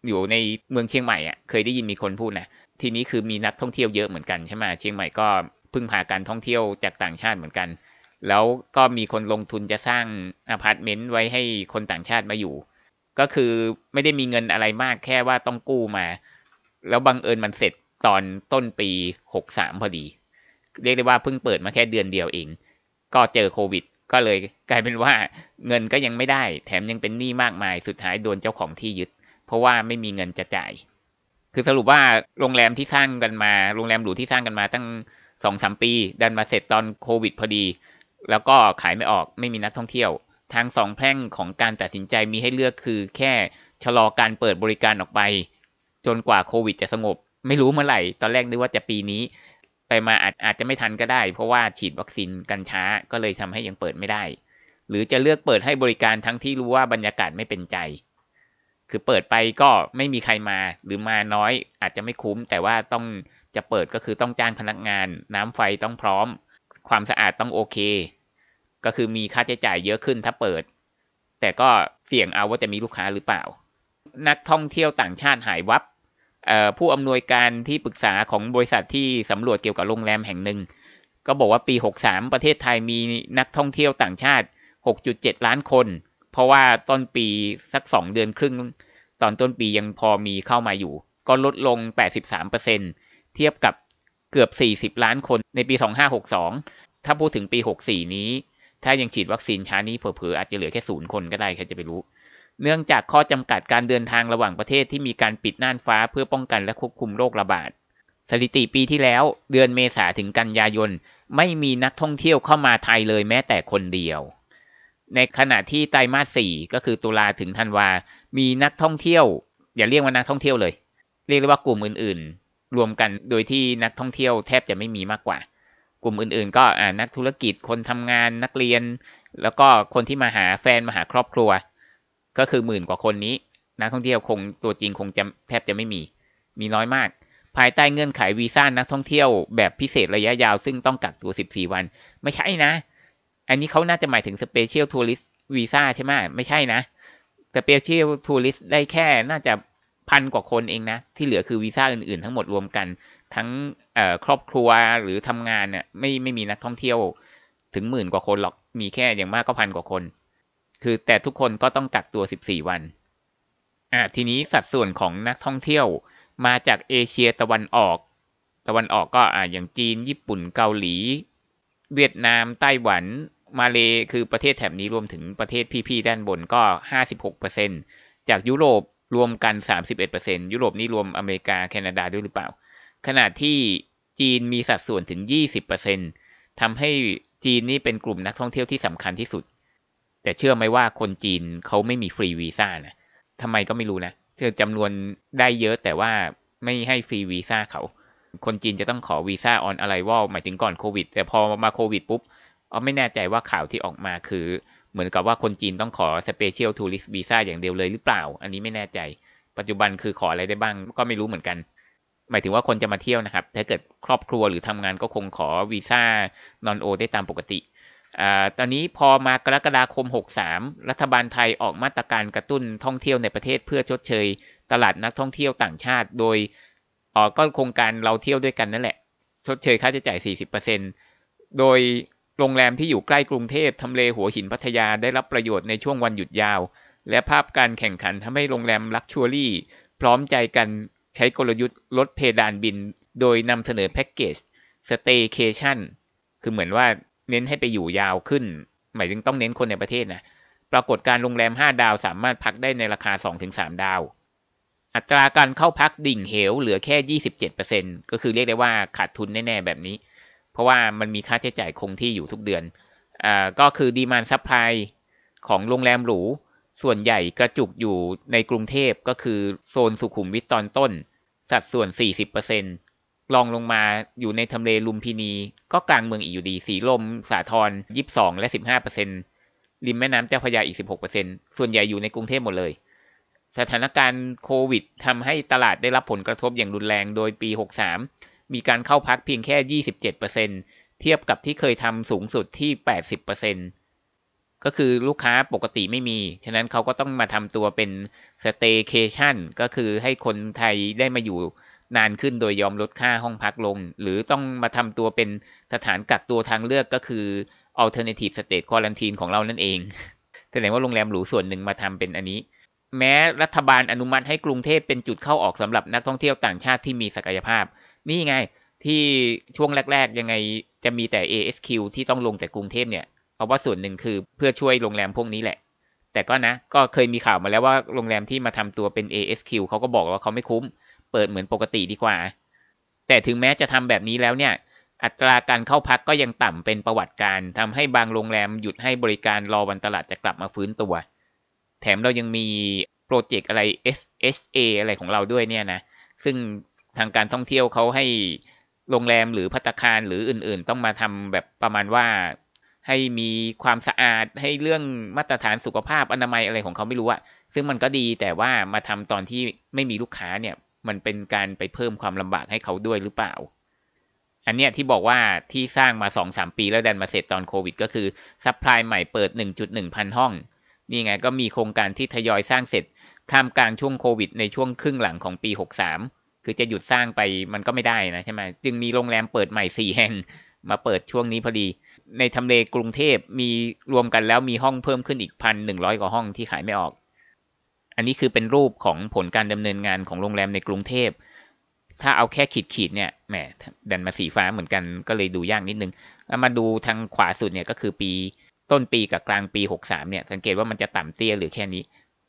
อยู่ในเมืองเชียงใหม่อ่ะเคยได้ยินมีคนพูดนะทีนี้คือมีนักท่องเที่ยวเยอะเหมือนกันใช่ไหมเชียงใหม่ก็พึ่งพาการท่องเที่ยวจากต่างชาติเหมือนกัน แล้วก็มีคนลงทุนจะสร้างอพาร์ตเมนต์ไว้ให้คนต่างชาติมาอยู่ก็คือไม่ได้มีเงินอะไรมากแค่ว่าต้องกู้มา แล้วบังเอิญมันเสร็จตอนต้นปีหกสามพอดีเรียกได้ว่าเพิ่งเปิดมาแค่เดือนเดียวเอง ก็เจอโควิด ก็เลยกลายเป็นว่าเงินก็ยังไม่ได้ แถมยังเป็นหนี้มากมายสุดท้ายโดนเจ้าของที่ยึด เพราะว่าไม่มีเงินจะจ่ายคือสรุปว่าโรงแรมที่สร้างกันมา โรงแรมหรูที่สร้างกันมาตั้งสองสามปี ดันมาเสร็จตอนโควิด พอดี แล้วก็ขายไม่ออกไม่มีนักท่องเที่ยวทางสองแพร่งของการตัดสินใจมีให้เลือกคือแค่ชะลอการเปิดบริการออกไปจนกว่าโควิดจะสงบ ไม่รู้เมื่อไหร่ ตอนแรกนึกว่าจะปีนี้ ไปมาอาจอาจจะไม่ทันก็ได้ เพราะว่าฉีดวัคซีนกันช้าก็เลยทำให้ยังเปิดไม่ได้ หรือจะเลือกเปิดให้บริการทั้งที่รู้ว่าบรรยากาศไม่เป็นใจ คือเปิดไปก็ไม่มีใครมา หรือมาน้อยอาจจะไม่คุ้ม แต่ว่าต้องจะเปิดก็คือต้องจ้างพนักงาน น้ำไฟต้องพร้อม ความสะอาดต้องโอเคก็คือมีค่าใช้จ่ายเยอะขึ้นถ้าเปิด แต่ก็เสี่ยงเอาว่าจะมีลูกค้าหรือเปล่า นักท่องเที่ยวต่างชาติหายวับ ผู้อำนวยการที่ปรึกษาของบริษัทที่สำรวจเกี่ยวกับโรงแรมแห่งหนึ่ง ก็บอกว่าปี 63 ประเทศไทยมีนักท่องเที่ยวต่างชาติ 6.7 ล้านคน เพราะว่าต้นปีสัก 2 เดือนครึ่ง ตอนต้นปียังพอมีเข้ามาอยู่ ก็ลดลง83%เทียบกับเกือบ40ล้านคน ในปี2562ถ้าพูดถึงปี64นี้ถ้ายังฉีดวัคซีนช้านี้เผลอๆอาจจะเหลือแค่ศูนย์คนก็ได้ใครจะไปรู้ เนื่องจากข้อจำกัดการเดินทางระหว่างประเทศที่มีการปิดน่านฟ้าเพื่อป้องกันและควบคุมโรคระบาด สถิติปีที่แล้วเดือนเมษาถึงกันยายน ไม่มีนักท่องเที่ยวเข้ามาไทยเลยแม้แต่คนเดียว ในขณะที่ไตรมาส 4 ก็คือตุลาถึงธันวา มีนักท่องเที่ยวอย่าเรียกว่านักท่องเที่ยวเลยเรียกว่ากลุ่มอื่นๆ รวมกันโดยที่นักท่องเที่ยวแทบจะไม่มีมากกว่ากลุ่มอื่นๆ ก็นักธุรกิจคนทำงานนักเรียน แล้วก็คนที่มาหาแฟนมาหาครอบครัว ก็คือหมื่นกว่าคนนี้ นักท่องเที่ยวคงตัวจริงคงจะแทบจะไม่มี มีน้อยมาก ภายใต้เงื่อนไขวีซ่านักท่องเที่ยวแบบพิเศษระยะยาวซึ่งต้องกักตัว 14 วัน ไม่ใช่นะ อันนี้เขาน่าจะหมายถึงสเปเชียลทัวริสต์วีซ่าใช่ไหมไม่ใช่นะสเปเชียลทัวริสต์ได้แค่น่าจะพันกว่าคนเองนะ ที่เหลือคือวีซ่าอื่นๆ ทั้งหมดรวมกันทั้งครอบครัวหรือทำงานเนี่ยไม่ไม่มีนักท่องเที่ยวถึงหมื่นกว่าคนหรอกมีแค่อย่างมากก็พันกว่าคน คือแต่ทุกคนก็ต้องกักตัวสิบี่วันอ่าทีนี้สัดส่วนของนักท่องเที่ยวมาจากเอเชียตะวันออก ตะวันออกก็อ่าอย่างจีน ญี่ปุ่นเกาหลี เวียดนามไต้หวัน มาเลคือประเทศแถบนี้รวมถึงประเทศพี่ๆ ด้านบนก็ห้าสิบหกเปอร์เซ็นจากยุโรปรวมกันสามสิบเอ็ดเปอร์เซ็นยุโรปนี่รวมอเมริกาแคนาดาด้วยหรือเปล่าขณะที่จีนมีสัดส่วนถึง 20%ทำให้จีนนี่เป็นกลุ่มนักท่องเที่ยวที่สำคัญที่สุด แต่เชื่อไหมว่าคนจีนเขาไม่มีฟรีวีซ่านะ ทำไมก็ไม่รู้นะเจอจำนวนได้เยอะแต่ว่าไม่ให้ฟรีวีซ่าเขา คนจีนจะต้องขอวีซ่าออนอะไรว่าหมายถึงก่อนโควิด แต่พอมาโควิดปุ๊บเอาไม่แน่ใจว่าข่าวที่ออกมาคือเหมือนกับว่าคนจีนต้องขอสเปเชียลทัวริสต์วีซ่าอย่างเดียวเลยหรือเปล่า อันนี้ไม่แน่ใจ ปัจจุบันคือขออะไรได้บ้าง ก็ไม่รู้เหมือนกันหมายถึงว่าคนจะมาเที่ยวนะครับ ถ้าเกิดครอบครัวหรือทำงานก็คงขอวีซ่านอนโอได้ตามปกติอตอนนี้พอมากรกฎาคม 63 รัฐบาลไทยออกมาตรการกระตุ้นท่องเที่ยวในประเทศเพื่อชดเชยตลาดนักท่องเที่ยวต่างชาติ โดยออกก็โครงการเราเที่ยวด้วยกันนั่นแหละ ชดเชยค่าใช้จ่าย 40%โดยโรงแรมที่อยู่ใกล้กรุงเทพทำเลหัวหินพัทยาได้รับประโยชน์ในช่วงวันหยุดยาว และภาพการแข่งขันทำให้โรงแรมลักชัวรี่ พร้อมใจกันใช้กลยุทธ์ลดเพดานบินโดยนำเสนอแพ็กเกจสเต y c a t i o n คือเหมือนว่าเน้นให้ไปอยู่ยาวขึ้น หมายถึงต้องเน้นคนในประเทศนะ ปรากฏการโรงแรม 5 ดาวสามารถพักได้ในราคา2-3ดาว อัตราการเข้าพักดิ่งเหวเหลือแค่ 27%ก็คือเรียกได้ว่าขาดทุนแน่ๆแบบนี้ เพราะว่ามันมีค่าใช้จ่ายคงที่อยู่ทุกเดือนอ่าก็คือดีมานซัพพลายของโรงแรมหรูส่วนใหญ่กระจุกอยู่ในกรุงเทพก็คือโซนสุขุมวิทตอนต้น สัดส่วน 40%รองลงมาอยู่ในทำเลลุมพินี ก็กลางเมืองอีกอยู่ดี สีลมสาทร 22 และ 15%ริมแม่น้ำเจ้าพระยาอีก 16%ส่วนใหญ่อยู่ในกรุงเทพหมดเลย สถานการณ์โควิดทำให้ตลาดได้รับผลกระทบอย่างรุนแรงโดยปี 63 มีการเข้าพักเพียงแค่ 27%เทียบกับที่เคยทำสูงสุดที่ 80%ก็คือลูกค้าปกติไม่มี ฉะนั้นเขาก็ต้องมาทำตัวเป็นสเตเคชั่นก็คือให้คนไทยได้มาอยู่นานขึ้นโดยยอมลดค่าห้องพักลง หรือต้องมาทำตัวเป็นสถานกักตัวทางเลือกก็คือ alternative state quarantine ของเรานั่นเอง แสดงว่าโรงแรมหรูส่วนหนึ่งมาทำเป็นอันนี้ แม้รัฐบาลอนุมัติให้กรุงเทพเป็นจุดเข้าออกสำหรับนักท่องเที่ยวต่างชาติที่มีศักยภาพ นี่ไงที่ช่วงแรก ๆ ยังไงจะมีแต่ ASQ ที่ต้องลงจากกรุงเทพเนี่ยราะว่าส่วนหนึ่งคือเพื่อช่วยโรงแรมพวกนี้แหละ แต่ก็นะ ก็เคยมีข่าวมาแล้วว่าโรงแรมที่มาทำตัวเป็น ASQ เขาก็บอกว่าเขาไม่คุ้ม เปิดเหมือนปกติดีกว่า แต่ถึงแม้จะทำแบบนี้แล้วเนี่ย อัตราการเข้าพักก็ยังต่ำเป็นประวัติการ ทำให้บางโรงแรมหยุดให้บริการรอวันตลาดจะกลับมาฟื้นตัว แถมเรายังมีโปรเจกต์อะไร SHA อะไรของเราด้วยเนี่ยนะ ซึ่งทางการท่องเที่ยวเขาให้โรงแรมหรือพัตคารหรืออื่นๆ ต้องมาทำแบบประมาณว่าให้มีความสะอาดให้เรื่องมาตรฐานสุขภาพอนามัยอะไรของเขาไม่รู้อะซึ่งมันก็ดีแต่ว่ามาทำตอนที่ไม่มีลูกค้าเนี่ย มันเป็นการไปเพิ่มความลำบากให้เขาด้วยหรือเปล่า อันเนี้ยที่บอกว่าที่สร้างมาสองสามปีแล้วดันมาเสร็จตอนโควิด ก็คือซัพพลายใหม่เปิดหนึ่งจุดหนึ่งพันห้อง นี่ไงก็มีโครงการที่ทยอยสร้างเสร็จท่ามกลางช่วงโควิด ในช่วงครึ่งหลังของปีหกสาม คือจะหยุดสร้างไปมันก็ไม่ได้นะใช่ไหมจึงมีโรงแรมเปิดใหม่สี่แห่งมาเปิดช่วงนี้พอดีในทำเลกรุงเทพมีรวมกันแล้วมีห้องเพิ่มขึ้นอีกพันหนึ่งร้อยกว่าห้องที่ขายไม่ออก อันนี้คือเป็นรูปของผลการดำเนินงานของโรงแรมในกรุงเทพ ถ้าเอาแค่ขีดขีดเนี่ยแหมดันมาสีฟ้าเหมือนกันก็เลยดูยากนิดนึงแล้วมาดูทางขวาสุดเนี่ยก็คือปีต้นปีกับกลางปีหกสามเนี่ย สังเกตว่ามันจะต่ำเตี้ยหรือแค่นี้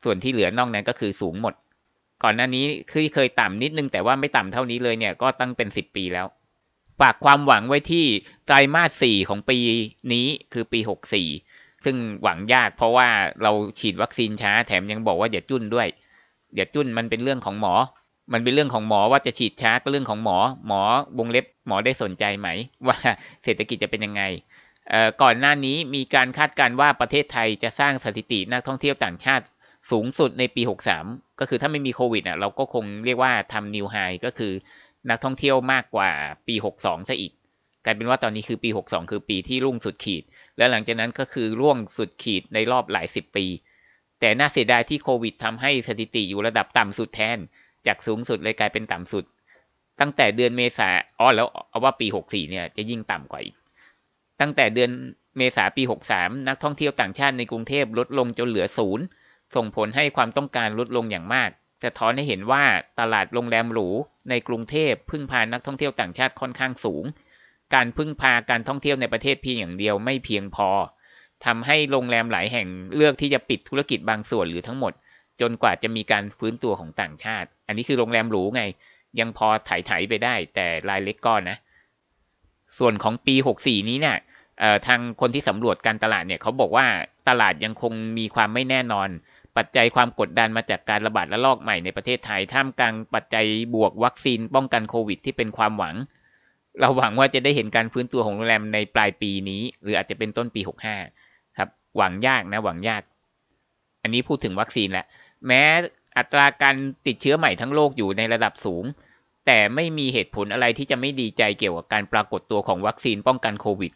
ส่วนที่เหลือนอกนั้นก็คือสูงหมด ก่อนหน้านี้คือเคยต่ำนิดนึงแต่ว่าไม่ต่ำเท่านี้เลยเนี่ย ก็ตั้งเป็นสิบปีแล้วฝากความหวังไว้ที่ไตรมาสสี่ของปีนี้คือปีหกสี่ซึ่งหวังยากเพราะว่าเราฉีดวัคซีนช้าแถมยังบอกว่าอย่าจุ้นด้วย อย่าจุ้นมันเป็นเรื่องของหมอ มันเป็นเรื่องของหมอว่าจะฉีดช้าก็เรื่องของหมอ หมอวงเล็บหมอได้สนใจไหม ว่าเศรษฐกิจจะเป็นยังไงก่อนหน้านี้มีการคาดการณ์ว่าประเทศไทยจะสร้างสถิตินักท่องเที่ยวต่างชาติสูงสุดในปี 63 ก็คือถ้าไม่มีโควิดอ่ะ เราก็คงเรียกว่าทำนิวไฮก็คือนักท่องเที่ยวมากกว่าปี 62ซะอีกกลายเป็นว่าตอนนี้คือปี 62 คือปีที่รุ่งสุดขีด และหลังจากนั้นก็คือร่วงสุดขีดในรอบหลายสิบปี แต่น่าเสียดายที่โควิด ทำให้สถิติอยู่ระดับต่ำสุดแทน จากสูงสุดเลยกลายเป็นต่ำสุด ตั้งแต่เดือนเมษาอ๋อแล้วเอาว่าปี 64 เนี่ยจะยิ่งต่ำกว่าอีกตั้งแต่เดือนเมษาปี 63 นักท่องเที่ยวต่างชาติในกรุงเทพลดลงจนเหลือศูนย์ส่งผลให้ความต้องการลดลงอย่างมากสะท้อนให้เห็นว่าตลาดโรงแรมหรูในกรุงเทพพึ่งพานักท่องเที่ยวต่างชาติค่อนข้างสูง การพึ่งพาการท่องเที่ยวในประเทศเพียงอย่างเดียวไม่เพียงพอ ทำให้โรงแรมหลายแห่งเลือกที่จะปิดธุรกิจบางส่วนหรือทั้งหมด จนกว่าจะมีการฟื้นตัวของต่างชาติ อันนี้คือโรงแรมหรูไง ยังพอถ่ายถ่ายไปได้ แต่รายเล็กก้อนนะส่วนของปี 64 นี้เนี่ยทางคนที่สำรวจการตลาดเนี่ยเขาบอกว่าตลาดยังคงมีความไม่แน่นอนปัจจัยความกดดันมาจากการระบาดระลอกใหม่ในประเทศไทย ท่ามกลางปัจจัยบวกวัคซีนป้องกันโควิดที่เป็นความหวัง เราหวังว่าจะได้เห็นการฟื้นตัวของโรงแรมในปลายปีนี้ หรืออาจจะเป็นต้นปี 65 ครับหวังยากนะหวังยาก อันนี้พูดถึงวัคซีนแหละแม้อัตราการติดเชื้อใหม่ทั้งโลกอยู่ในระดับสูง แต่ไม่มีเหตุผลอะไรที่จะไม่ดีใจเกี่ยวกับการปรากฏตัวของวัคซีนป้องกันโควิด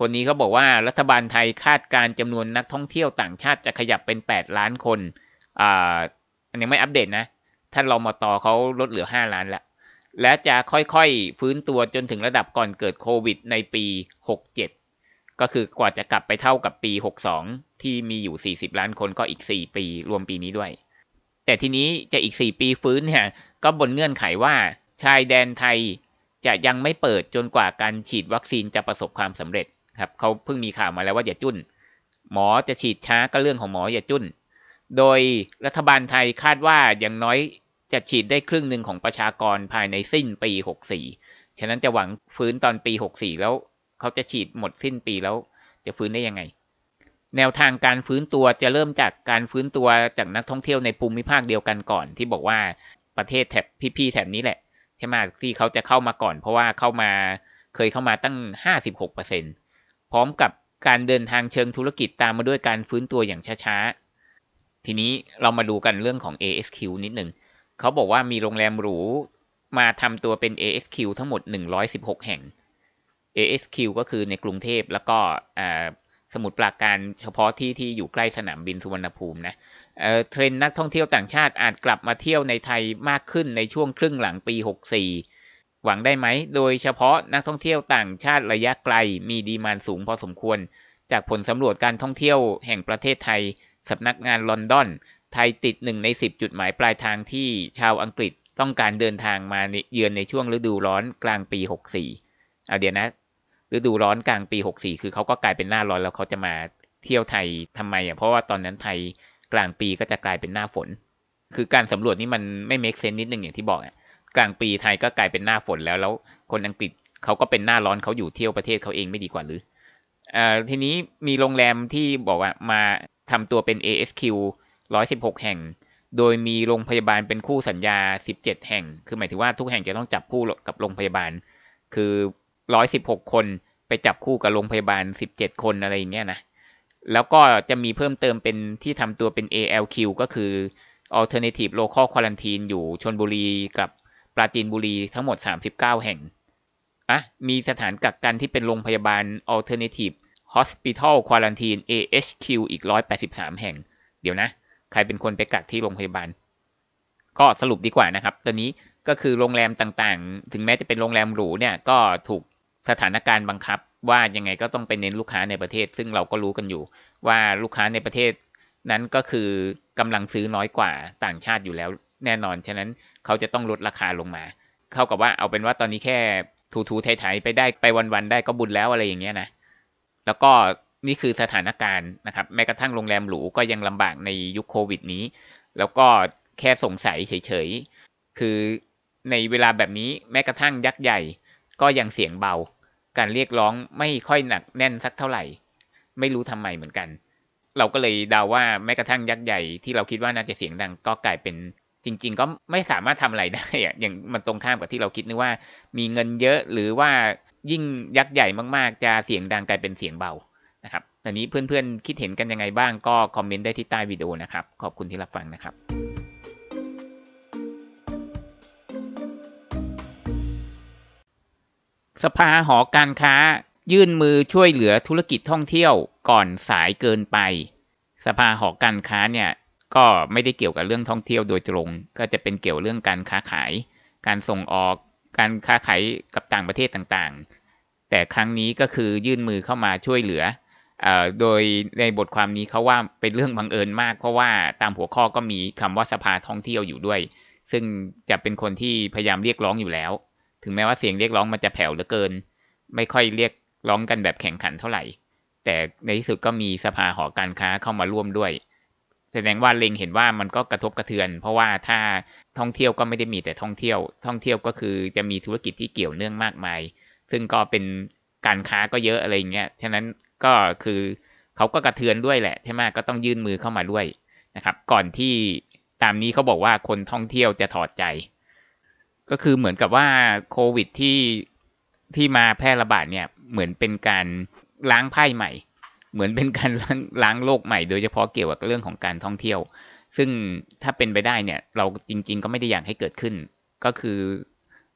คนนี้เขาบอกว่ารัฐบาลไทยคาดการจำนวนนักท่องเที่ยวต่างชาติจะขยับเป็น 8 ล้านคนอ่าอันยังไม่อัปเดตนะท่านรอมตอเขาลดเหลือ 5 ล้านแล้ว และจะค่อยๆฟื้นตัวจนถึงระดับก่อนเกิดโควิดในปี 67 ก็คือกว่าจะกลับไปเท่ากับปี 62 ที่มีอยู่ 40 ล้านคนก็อีก 4 ปีรวมปีนี้ด้วย แต่ทีนี้จะอีก 4 ปีฟื้นเนี่ยก็บนเงื่อนไขว่า ชายแดนไทยจะยังไม่เปิดจนกว่าการฉีดวัคซีนจะประสบความสำเร็จครับเขาเพิ่งมีข่าวมาแล้วว่าอย่าจุ้นหมอจะฉีดช้าก็เรื่องของหมออย่าจุ้นโดยรัฐบาลไทยคาดว่าอย่างน้อยจะฉีดได้ครึ่งหนึ่งของประชากรภายในสิ้นปี 64ฉะนั้นจะหวังฟื้นตอนปี 64 แล้วเขาจะฉีดหมดสิ้นปีแล้ว จะฟื้นได้ยังไง แนวทางการฟื้นตัวจะเริ่มจากการฟื้นตัวจากนักท่องเที่ยวในภูมิภาคเดียวกันก่อน ที่บอกว่าประเทศแถบพี่ๆแถบนี้แหละใช่ไหมที่เขาจะเข้ามาก่อนเพราะว่าเข้ามาเคยเข้ามาตั้ง56%เปอร์เซ็นต์พร้อมกับการเดินทางเชิงธุรกิจตามมาด้วยการฟื้นตัวอย่างช้าๆ ทีนี้เรามาดูกันเรื่องของ ASQ นิดหนึ่ง เขาบอกว่ามีโรงแรมหรู มาทำตัวเป็น ASQ ทั้งหมด 116 แห่ง ASQ ก็คือในกรุงเทพแล้วก็สมุดปราการเฉพาะที่ที่อยู่ใกล้สนามบินสุวรรณภูมินะเทรนนักท่องเที่ยวต่างชาติอาจกลับมาเที่ยวในไทยมากขึ้นในช่วงครึ่งหลังปี 64หวังได้ไหม โดยเฉพาะนักท่องเที่ยวต่างชาติระยะไกลมีดีมานสูงพอสมควร จากผลสำรวจการท่องเที่ยวแห่งประเทศไทยสำนักงานลอนดอน ไทยติดหนึ่งใน 10 จุดหมายปลายทางที่ชาวอังกฤษต้องการเดินทางมาเยือนในช่วงฤดูร้อนกลางปี 64เอาเดี๋ยวนะฤดูร้อนกลางปี 64 คือเขาก็กลายเป็นหน้าร้อนแล้วเขาจะมาเที่ยวไทยทำไมอ่ะ เพราะว่าตอนนั้นไทยกลางปีก็จะกลายเป็นหน้าฝน คือการสำรวจนี่มันไม่เมคเซนนิดนึงอย่างที่บอกอ่ะกลางปีไทยก็กลายเป็นหน้าฝนแล้ว แล้วคนอังกฤษเขาก็เป็นหน้าร้อนเขาอยู่เที่ยวประเทศเขาเองไม่ดีกว่าหรืออทีนี้มีโรงแรมที่บอกว่ามาทำตัวเป็น ASQ 116 แห่ง โดยมีโรงพยาบาลเป็นคู่สัญญา 17 แห่ง คือหมายถึงว่าทุกแห่งจะต้องจับคู่กับโรงพยาบาล คือ116 คนไปจับคู่กับโรงพยาบาล 17 คนอะไรอย่างเงี้ยนะแล้วก็จะมีเพิ่มเติมเป็นที่ทำตัวเป็น ALQ ก็คือ Alternative Local Quarantine อยู่ชนบุรีกับปราจีนบุรีทั้งหมด 39 แห่ง อ่ะ มีสถานกักกันที่เป็นโรงพยาบาล Alternative Hospital Quarantine AHQ อีก 183 แห่ง เดี๋ยวนะ ใครเป็นคนไปกักที่โรงพยาบาล ก็สรุปดีกว่านะครับ ตอนนี้ก็คือโรงแรมต่างๆ ถึงแม้จะเป็นโรงแรมหรูเนี่ย ก็ถูกสถานการณ์บังคับว่ายังไงก็ต้องไปเน้นลูกค้าในประเทศ ซึ่งเราก็รู้กันอยู่ ว่าลูกค้าในประเทศ นั้นก็คือกำลังซื้อน้อยกว่าต่างชาติอยู่แล้วแน่นอน ฉะนั้นเขาจะต้องลดราคาลงมาเท่ากับว่าเอาเป็นว่าตอนนี้แค่ถููไถยไไปได้ไปวันวันได้ก็บุญแล้วอะไรอย่างเงี้ยนะ แล้วก็นี่คือสถานการณ์นะครับ แม้กระทั่งโรงแรมหรูก็ยังลำบากในยุคโควิดนี้ แล้วก็แค่สงสัยเฉย ๆ คือในเวลาแบบนี้แม้กระทั่งยักษ์ใหญ่ก็ยังเสียงเบา การเรียกร้องไม่ค่อยหนักแน่นสักเท่าไหร่ ไม่รู้ทำไมเหมือนกัน เราก็เลยเดาว่าแม้กระทั่งยักษ์ใหญ่ ที่เราคิดว่าน่าจะเสียงดังก็กลายเป็นจริงๆ ก็ไม่สามารถทำอะไรได้อะอย่างมันตรงข้ามกับที่เราคิดนึกว่ามีเงินเยอะหรือว่ายิ่งยักษ์ใหญ่มากๆ จะเสียงดังกลายเป็นเสียงเบานะครับอันนี้เพื่อนๆ คิดเห็นกันยังไงบ้างก็คอมเมนต์ได้ที่ใต้วิดีโอนะครับ ขอบคุณที่รับฟังนะครับ สภาหอการค้ายื่นมือช่วยเหลือธุรกิจท่องเที่ยวก่อนสายเกินไป สภาหอการค้าเนี่ยก็ไม่ได้เกี่ยวกับเรื่องท่องเที่ยวโดยตรง ก็จะเป็นเกี่ยวเรื่องการค้าขาย การส่งออก การค้าขายกับต่างประเทศต่างๆ แต่ครั้งนี้ก็คือยื่นมือเข้ามาช่วยเหลือ โดยในบทความนี้เขาว่าเป็นเรื่องบังเอิญมาก เพราะว่าตามหัวข้อก็มีคำว่าสภาท่องเที่ยวอยู่ด้วย ซึ่งจะเป็นคนที่พยายามเรียกร้องอยู่แล้ว ถึงแม้ว่าเสียงเรียกร้องมันจะแผ่วเหลือเกิน ไม่ค่อยเรียกร้องกันแบบแข่งขันเท่าไหร่ แต่ในที่สุดก็มีสภาหอการค้าเข้ามาร่วมด้วยแสดงว่าเล็งเห็นว่ามันก็กระทบกระเทือน เพราะว่าถ้าท่องเที่ยวก็ไม่ได้มีแต่ท่องเที่ยว ท่องเที่ยวก็คือจะมีธุรกิจที่เกี่ยวเนื่องมากมายซึ่งก็เป็นการค้าก็เยอะอะไรเงี้ยฉะนั้นก็คือเขาก็กระเทือนด้วยแหละใช่ไหมก็ต้องยื่นมือเข้ามาด้วยนะครับ ก่อนที่ตามนี้เขาบอกว่าคนท่องเที่ยวจะถอดใจ ก็คือเหมือนกับว่าโควิดที่ที่มาแพร่ระบาดเนี่ยเหมือนเป็นการล้างไพ่ใหม่เหมือนเป็นการล้างโลกใหม่โดยเฉพาะเกี่ยวกับเรื่องของการท่องเที่ยว ซึ่งถ้าเป็นไปได้เนี่ย เราจริง ๆก็ไม่ได้อยากให้เกิดขึ้น ก็คือ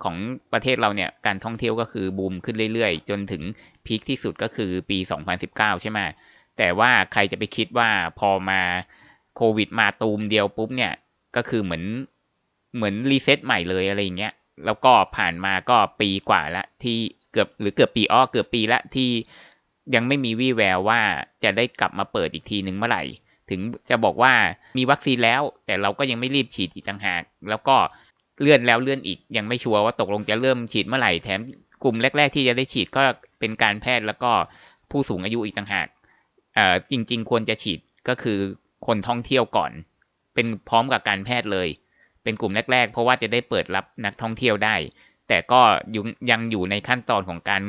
ของประเทศเราเนี่ย การท่องเที่ยวก็คือบูมขึ้นเรื่อยๆ จนถึงพีคที่สุดก็คือปี 2019 ใช่ไหมแต่ว่าใครจะไปคิดว่าพอมาโควิดมาตูมเดียวปุ๊บเนี่ยก็คือเหมือนเหมือนรีเซ็ตใหม่เลยอะไรอย่างเงี้ยแล้วก็ผ่านมาก็ปีกว่าละ ที่เกือบหรือเกือบปีอ้อเกือบปีละที่ยังไม่มีวี่แววว่าจะได้กลับมาเปิดอีกทีหนึ่งเมื่อไหร่ ถึงจะบอกว่ามีวัคซีนแล้วแต่เราก็ยังไม่รีบฉีดอีกต่างหาก แล้วก็เลื่อนแล้วเลื่อนอีกยังไม่ชัวร์ว่าตกลงจะเริ่มฉีดเมื่อไหร่แถมกลุ่มแรกๆที่จะได้ฉีดก็เป็นการแพทย์แล้วก็ผู้สูงอายุอีกต่างหากเอ่อจริงๆควรจะฉีดก็คือคนท่องเที่ยวก่อน เป็นพร้อมกับการแพทย์เลย เป็นกลุ่มแรกๆ เพราะว่าจะได้เปิดรับนักท่องเที่ยวได้ แต่ก็ยังอยู่ในขั้นตอนของการ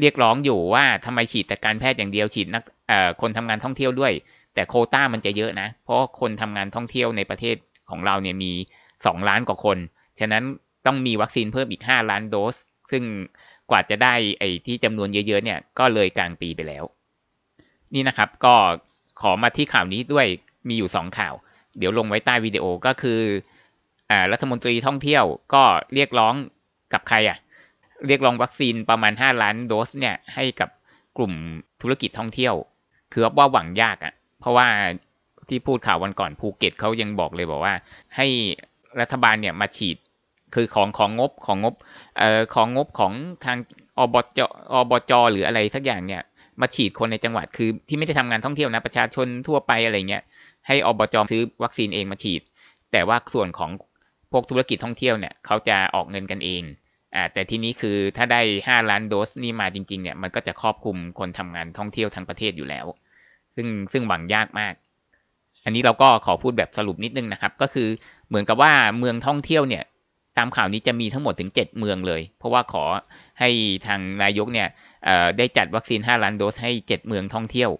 เรียกร้องอยู่ว่าทำไมฉีดแต่การแพทย์อย่างเดียวฉีดนักคนทำงานท่องเที่ยวด้วย แต่โคต้ามันจะเยอะนะเพราะคนทำงานท่องเที่ยวในประเทศของเราเนี่ยมีสองล้านกว่าคนฉะนั้นต้องมีวัคซีนเพิ่มอีกห้าล้านโดสซึ่งกว่าจะได้ไอ้ที่จำนวนเยอะๆเนี่ยก็เลยกลางปีไปแล้ว นี่นะครับก็ขอมาที่ข่าวนี้ด้วยมีอยู่สองข่าว เดี๋ยวลงไว้ใต้วิดีโอก็คืออรัฐมนตรีท่องเที่ยวก็เรียกร้องกับใครอะ่ะเรียกร้องวัคซีนประมาณห้าล้านโดสเนี่ยให้กับกลุ่มธุรกิจท่องเที่ยวคือว่าหวังยากอะ่ะเพราะว่าที่พูดข่าววันก่อนภูเก็ตเขายังบอกเลยบอกว่า ให้รัฐบาลเนี่ยมาฉีดคือของของงบของงบเอ่อของงบของทางอบจอบจหรืออะไรสักอย่างเนี่ยมาฉีดคนในจังหวัดคือที่ไม่ได้ทำงานท่องเที่ยวนะประชาชนทั่วไปอะไรเงี้ยให้อบจซื้อวัคซีนเองมาฉีด แต่ว่าส่วนของพวกธุรกิจท่องเที่ยวเนี่ยเขาจะออกเงินกันเองอ่าแต่ทีนี้คือถ้าได้ 5 ล้านโดสนี่มาจริงๆ เนี่ยมันก็จะครอบคลุมคนทำงานท่องเที่ยวทั้งประเทศอยู่แล้ว ซึ่งซึ่งหวังยากมาก อันนี้เราก็ขอพูดแบบสรุปนิดนึงนะครับ ก็คือเหมือนกับว่าเมืองท่องเที่ยวเนี่ย ตามข่าวนี้จะมีทั้งหมดถึง 7 เมืองเลย เพราะว่าขอให้ทางนายกเนี่ยได้จัดวัคซีน 5 ล้านโดสให้ 7 เมืองท่องเที่ยว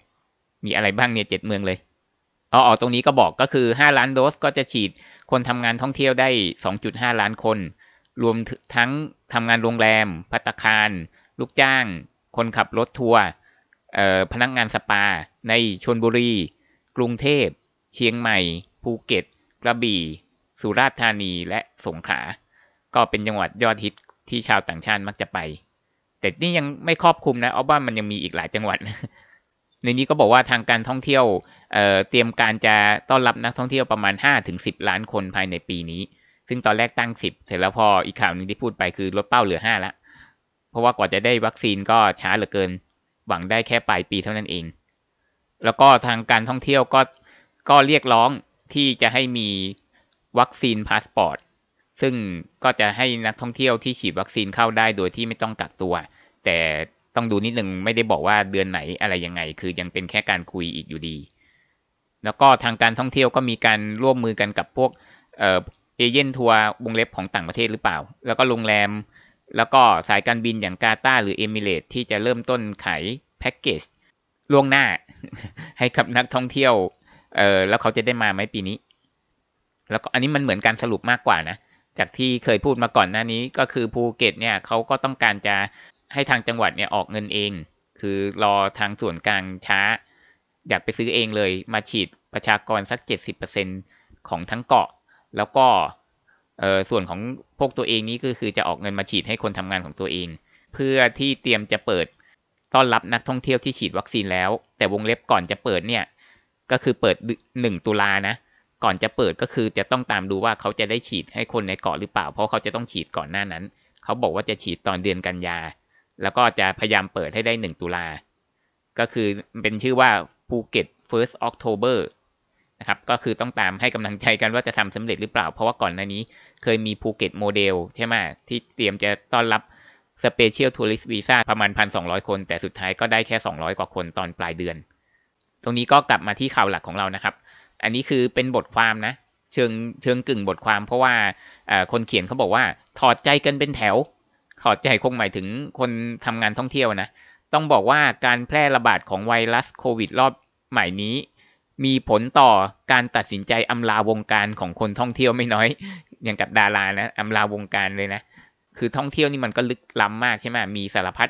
มีอะไรบ้างเนี่ย 7 เมืองเลยอ๋อตรงนี้ก็บอกก็คือ 5 ล้านโดสก็จะฉีดคนทำงานท่องเที่ยวได้ 2.5 ล้านคนรวมทั้งทำงานโรงแรม พัตคาร ลูกจ้าง คนขับรถทัวร์พนักงานสปา ในชนบุรี กรุงเทพ เชียงใหม่ ภูเก็ตกระบี่ สุราษฎร์ธานีและสงขลาก็เป็นจังหวัดยอดฮิตที่ชาวต่างชาติมักจะไป แต่นี่ยังไม่ครอบคลุมนะเอาบ้านมันยังมีอีกหลายจังหวัด ในนี้ก็บอกว่าทางการท่องเที่ยวเเตรียมการจะต้อนรับนักท่องเที่ยวประมาณ5-10ล้านคนภายในปีนี้ซึ่งตอนแรกตั้งสิบเสร็จแล้วพออีกข่าวหนึ่งที่พูดไปคือลดเป้าเหลือห้าละเพราะว่ากว่าจะได้วัคซีนก็ช้าเหลือเกินหวังได้แค่ปลายปีเท่านั้นเอง แล้วก็ทางการท่องเที่ยวก็ก็เรียกร้องที่จะให้มีวัคซีนพาสปอร์ตซึ่งก็จะให้นักท่องเที่ยวที่ฉีดวัคซีนเข้าได้โดยที่ไม่ต้องกักตัว แต่ต้องดูนิดนึงไม่ได้บอกว่าเดือนไหนอะไรยังไง คือยังเป็นแค่การคุยอีกอยู่ดี แล้วก็ทางการท่องเที่ยวก็มีการร่วมมือกันกับพวกเอเย่นทัวร์วงเล็บของต่างประเทศ หรือเปล่า แล้วก็โรงแรม แล้วก็สายการบินอย่างกาตาหรือเอมิเรตที่จะเริ่มต้นขายแพ็กเกจล่วงหน้า ให้กับนักท่องเที่ยว เออแล้วเขาจะได้มาไหมปีนี้ แล้วก็อันนี้มันเหมือนการสรุปมากกว่านะ จากที่เคยพูดมาก่อนหน้านี้ ก็คือภูเก็ตเนี่ยเขาก็ต้องการจะให้ทางจังหวัดเนี่ย ออกเงินเอง คือรอทางส่วนกลางช้า อยากไปซื้อเองเลย มาฉีดประชากรสัก70%ของทั้งเกาะแล้วก็ส่วนของพวกตัวเองนี้ก็คือจะออกเงินมาฉีดให้คนทำงานของตัวเอง เพื่อที่เตรียมจะเปิดต้อนรับนักท่องเที่ยวที่ฉีดวัคซีนแล้ว แต่วงเล็บก่อนจะเปิดเนี่ยก็คือเปิด 1 ตุลานะ ก่อนจะเปิดก็คือจะต้องตามดูว่าเขาจะได้ฉีดให้คนในเกาะหรือเปล่า เพราะเขาจะต้องฉีดก่อนหน้านั้น เขาบอกว่าจะฉีดตอนเดือนกันยาแล้วก็จะพยายามเปิดให้ได้ 1 ตุลา ก็คือเป็นชื่อว่าภูเก็ต first October ะครับก็คือต้องตามให้กำลังใจกันว่าจะทำสำเร็จหรือเปล่าเพราะว่าก่อนหน้านี้เคยมีภูเก็ตโมเดลใช่ไหมที่เตรียมจะต้อนรับสเปเชียลทัวริสต์วีซ่าประมาณพันสคน แต่สุดท้ายก็ได้แค่ 200 กว่าคนตอนปลายเดือน ตรงนี้ก็กลับมาที่ข่าวหลักของเรานะครับ อันนี้คือเป็นบทความนะ เชิงเชิงกึ่งบทความเพราะว่า คนเขียนเขาบอกว่าถอดใจกันเป็นแถวถอดใจคงหมายถึงคนทำงานท่องเที่ยวนะ ต้องบอกว่าการแพร่ระบาดของไวรัสโควิด รอบใหม่นี้มีผลต่อการตัดสินใจอำลาวงการของคนท่องเที่ยวไม่น้อยอย่างกับดารานะ อำลาวงการเลยนะ คือท่องเที่ยวนี่มันก็ลึกล้ำมากใช่ไหมมีสารพัด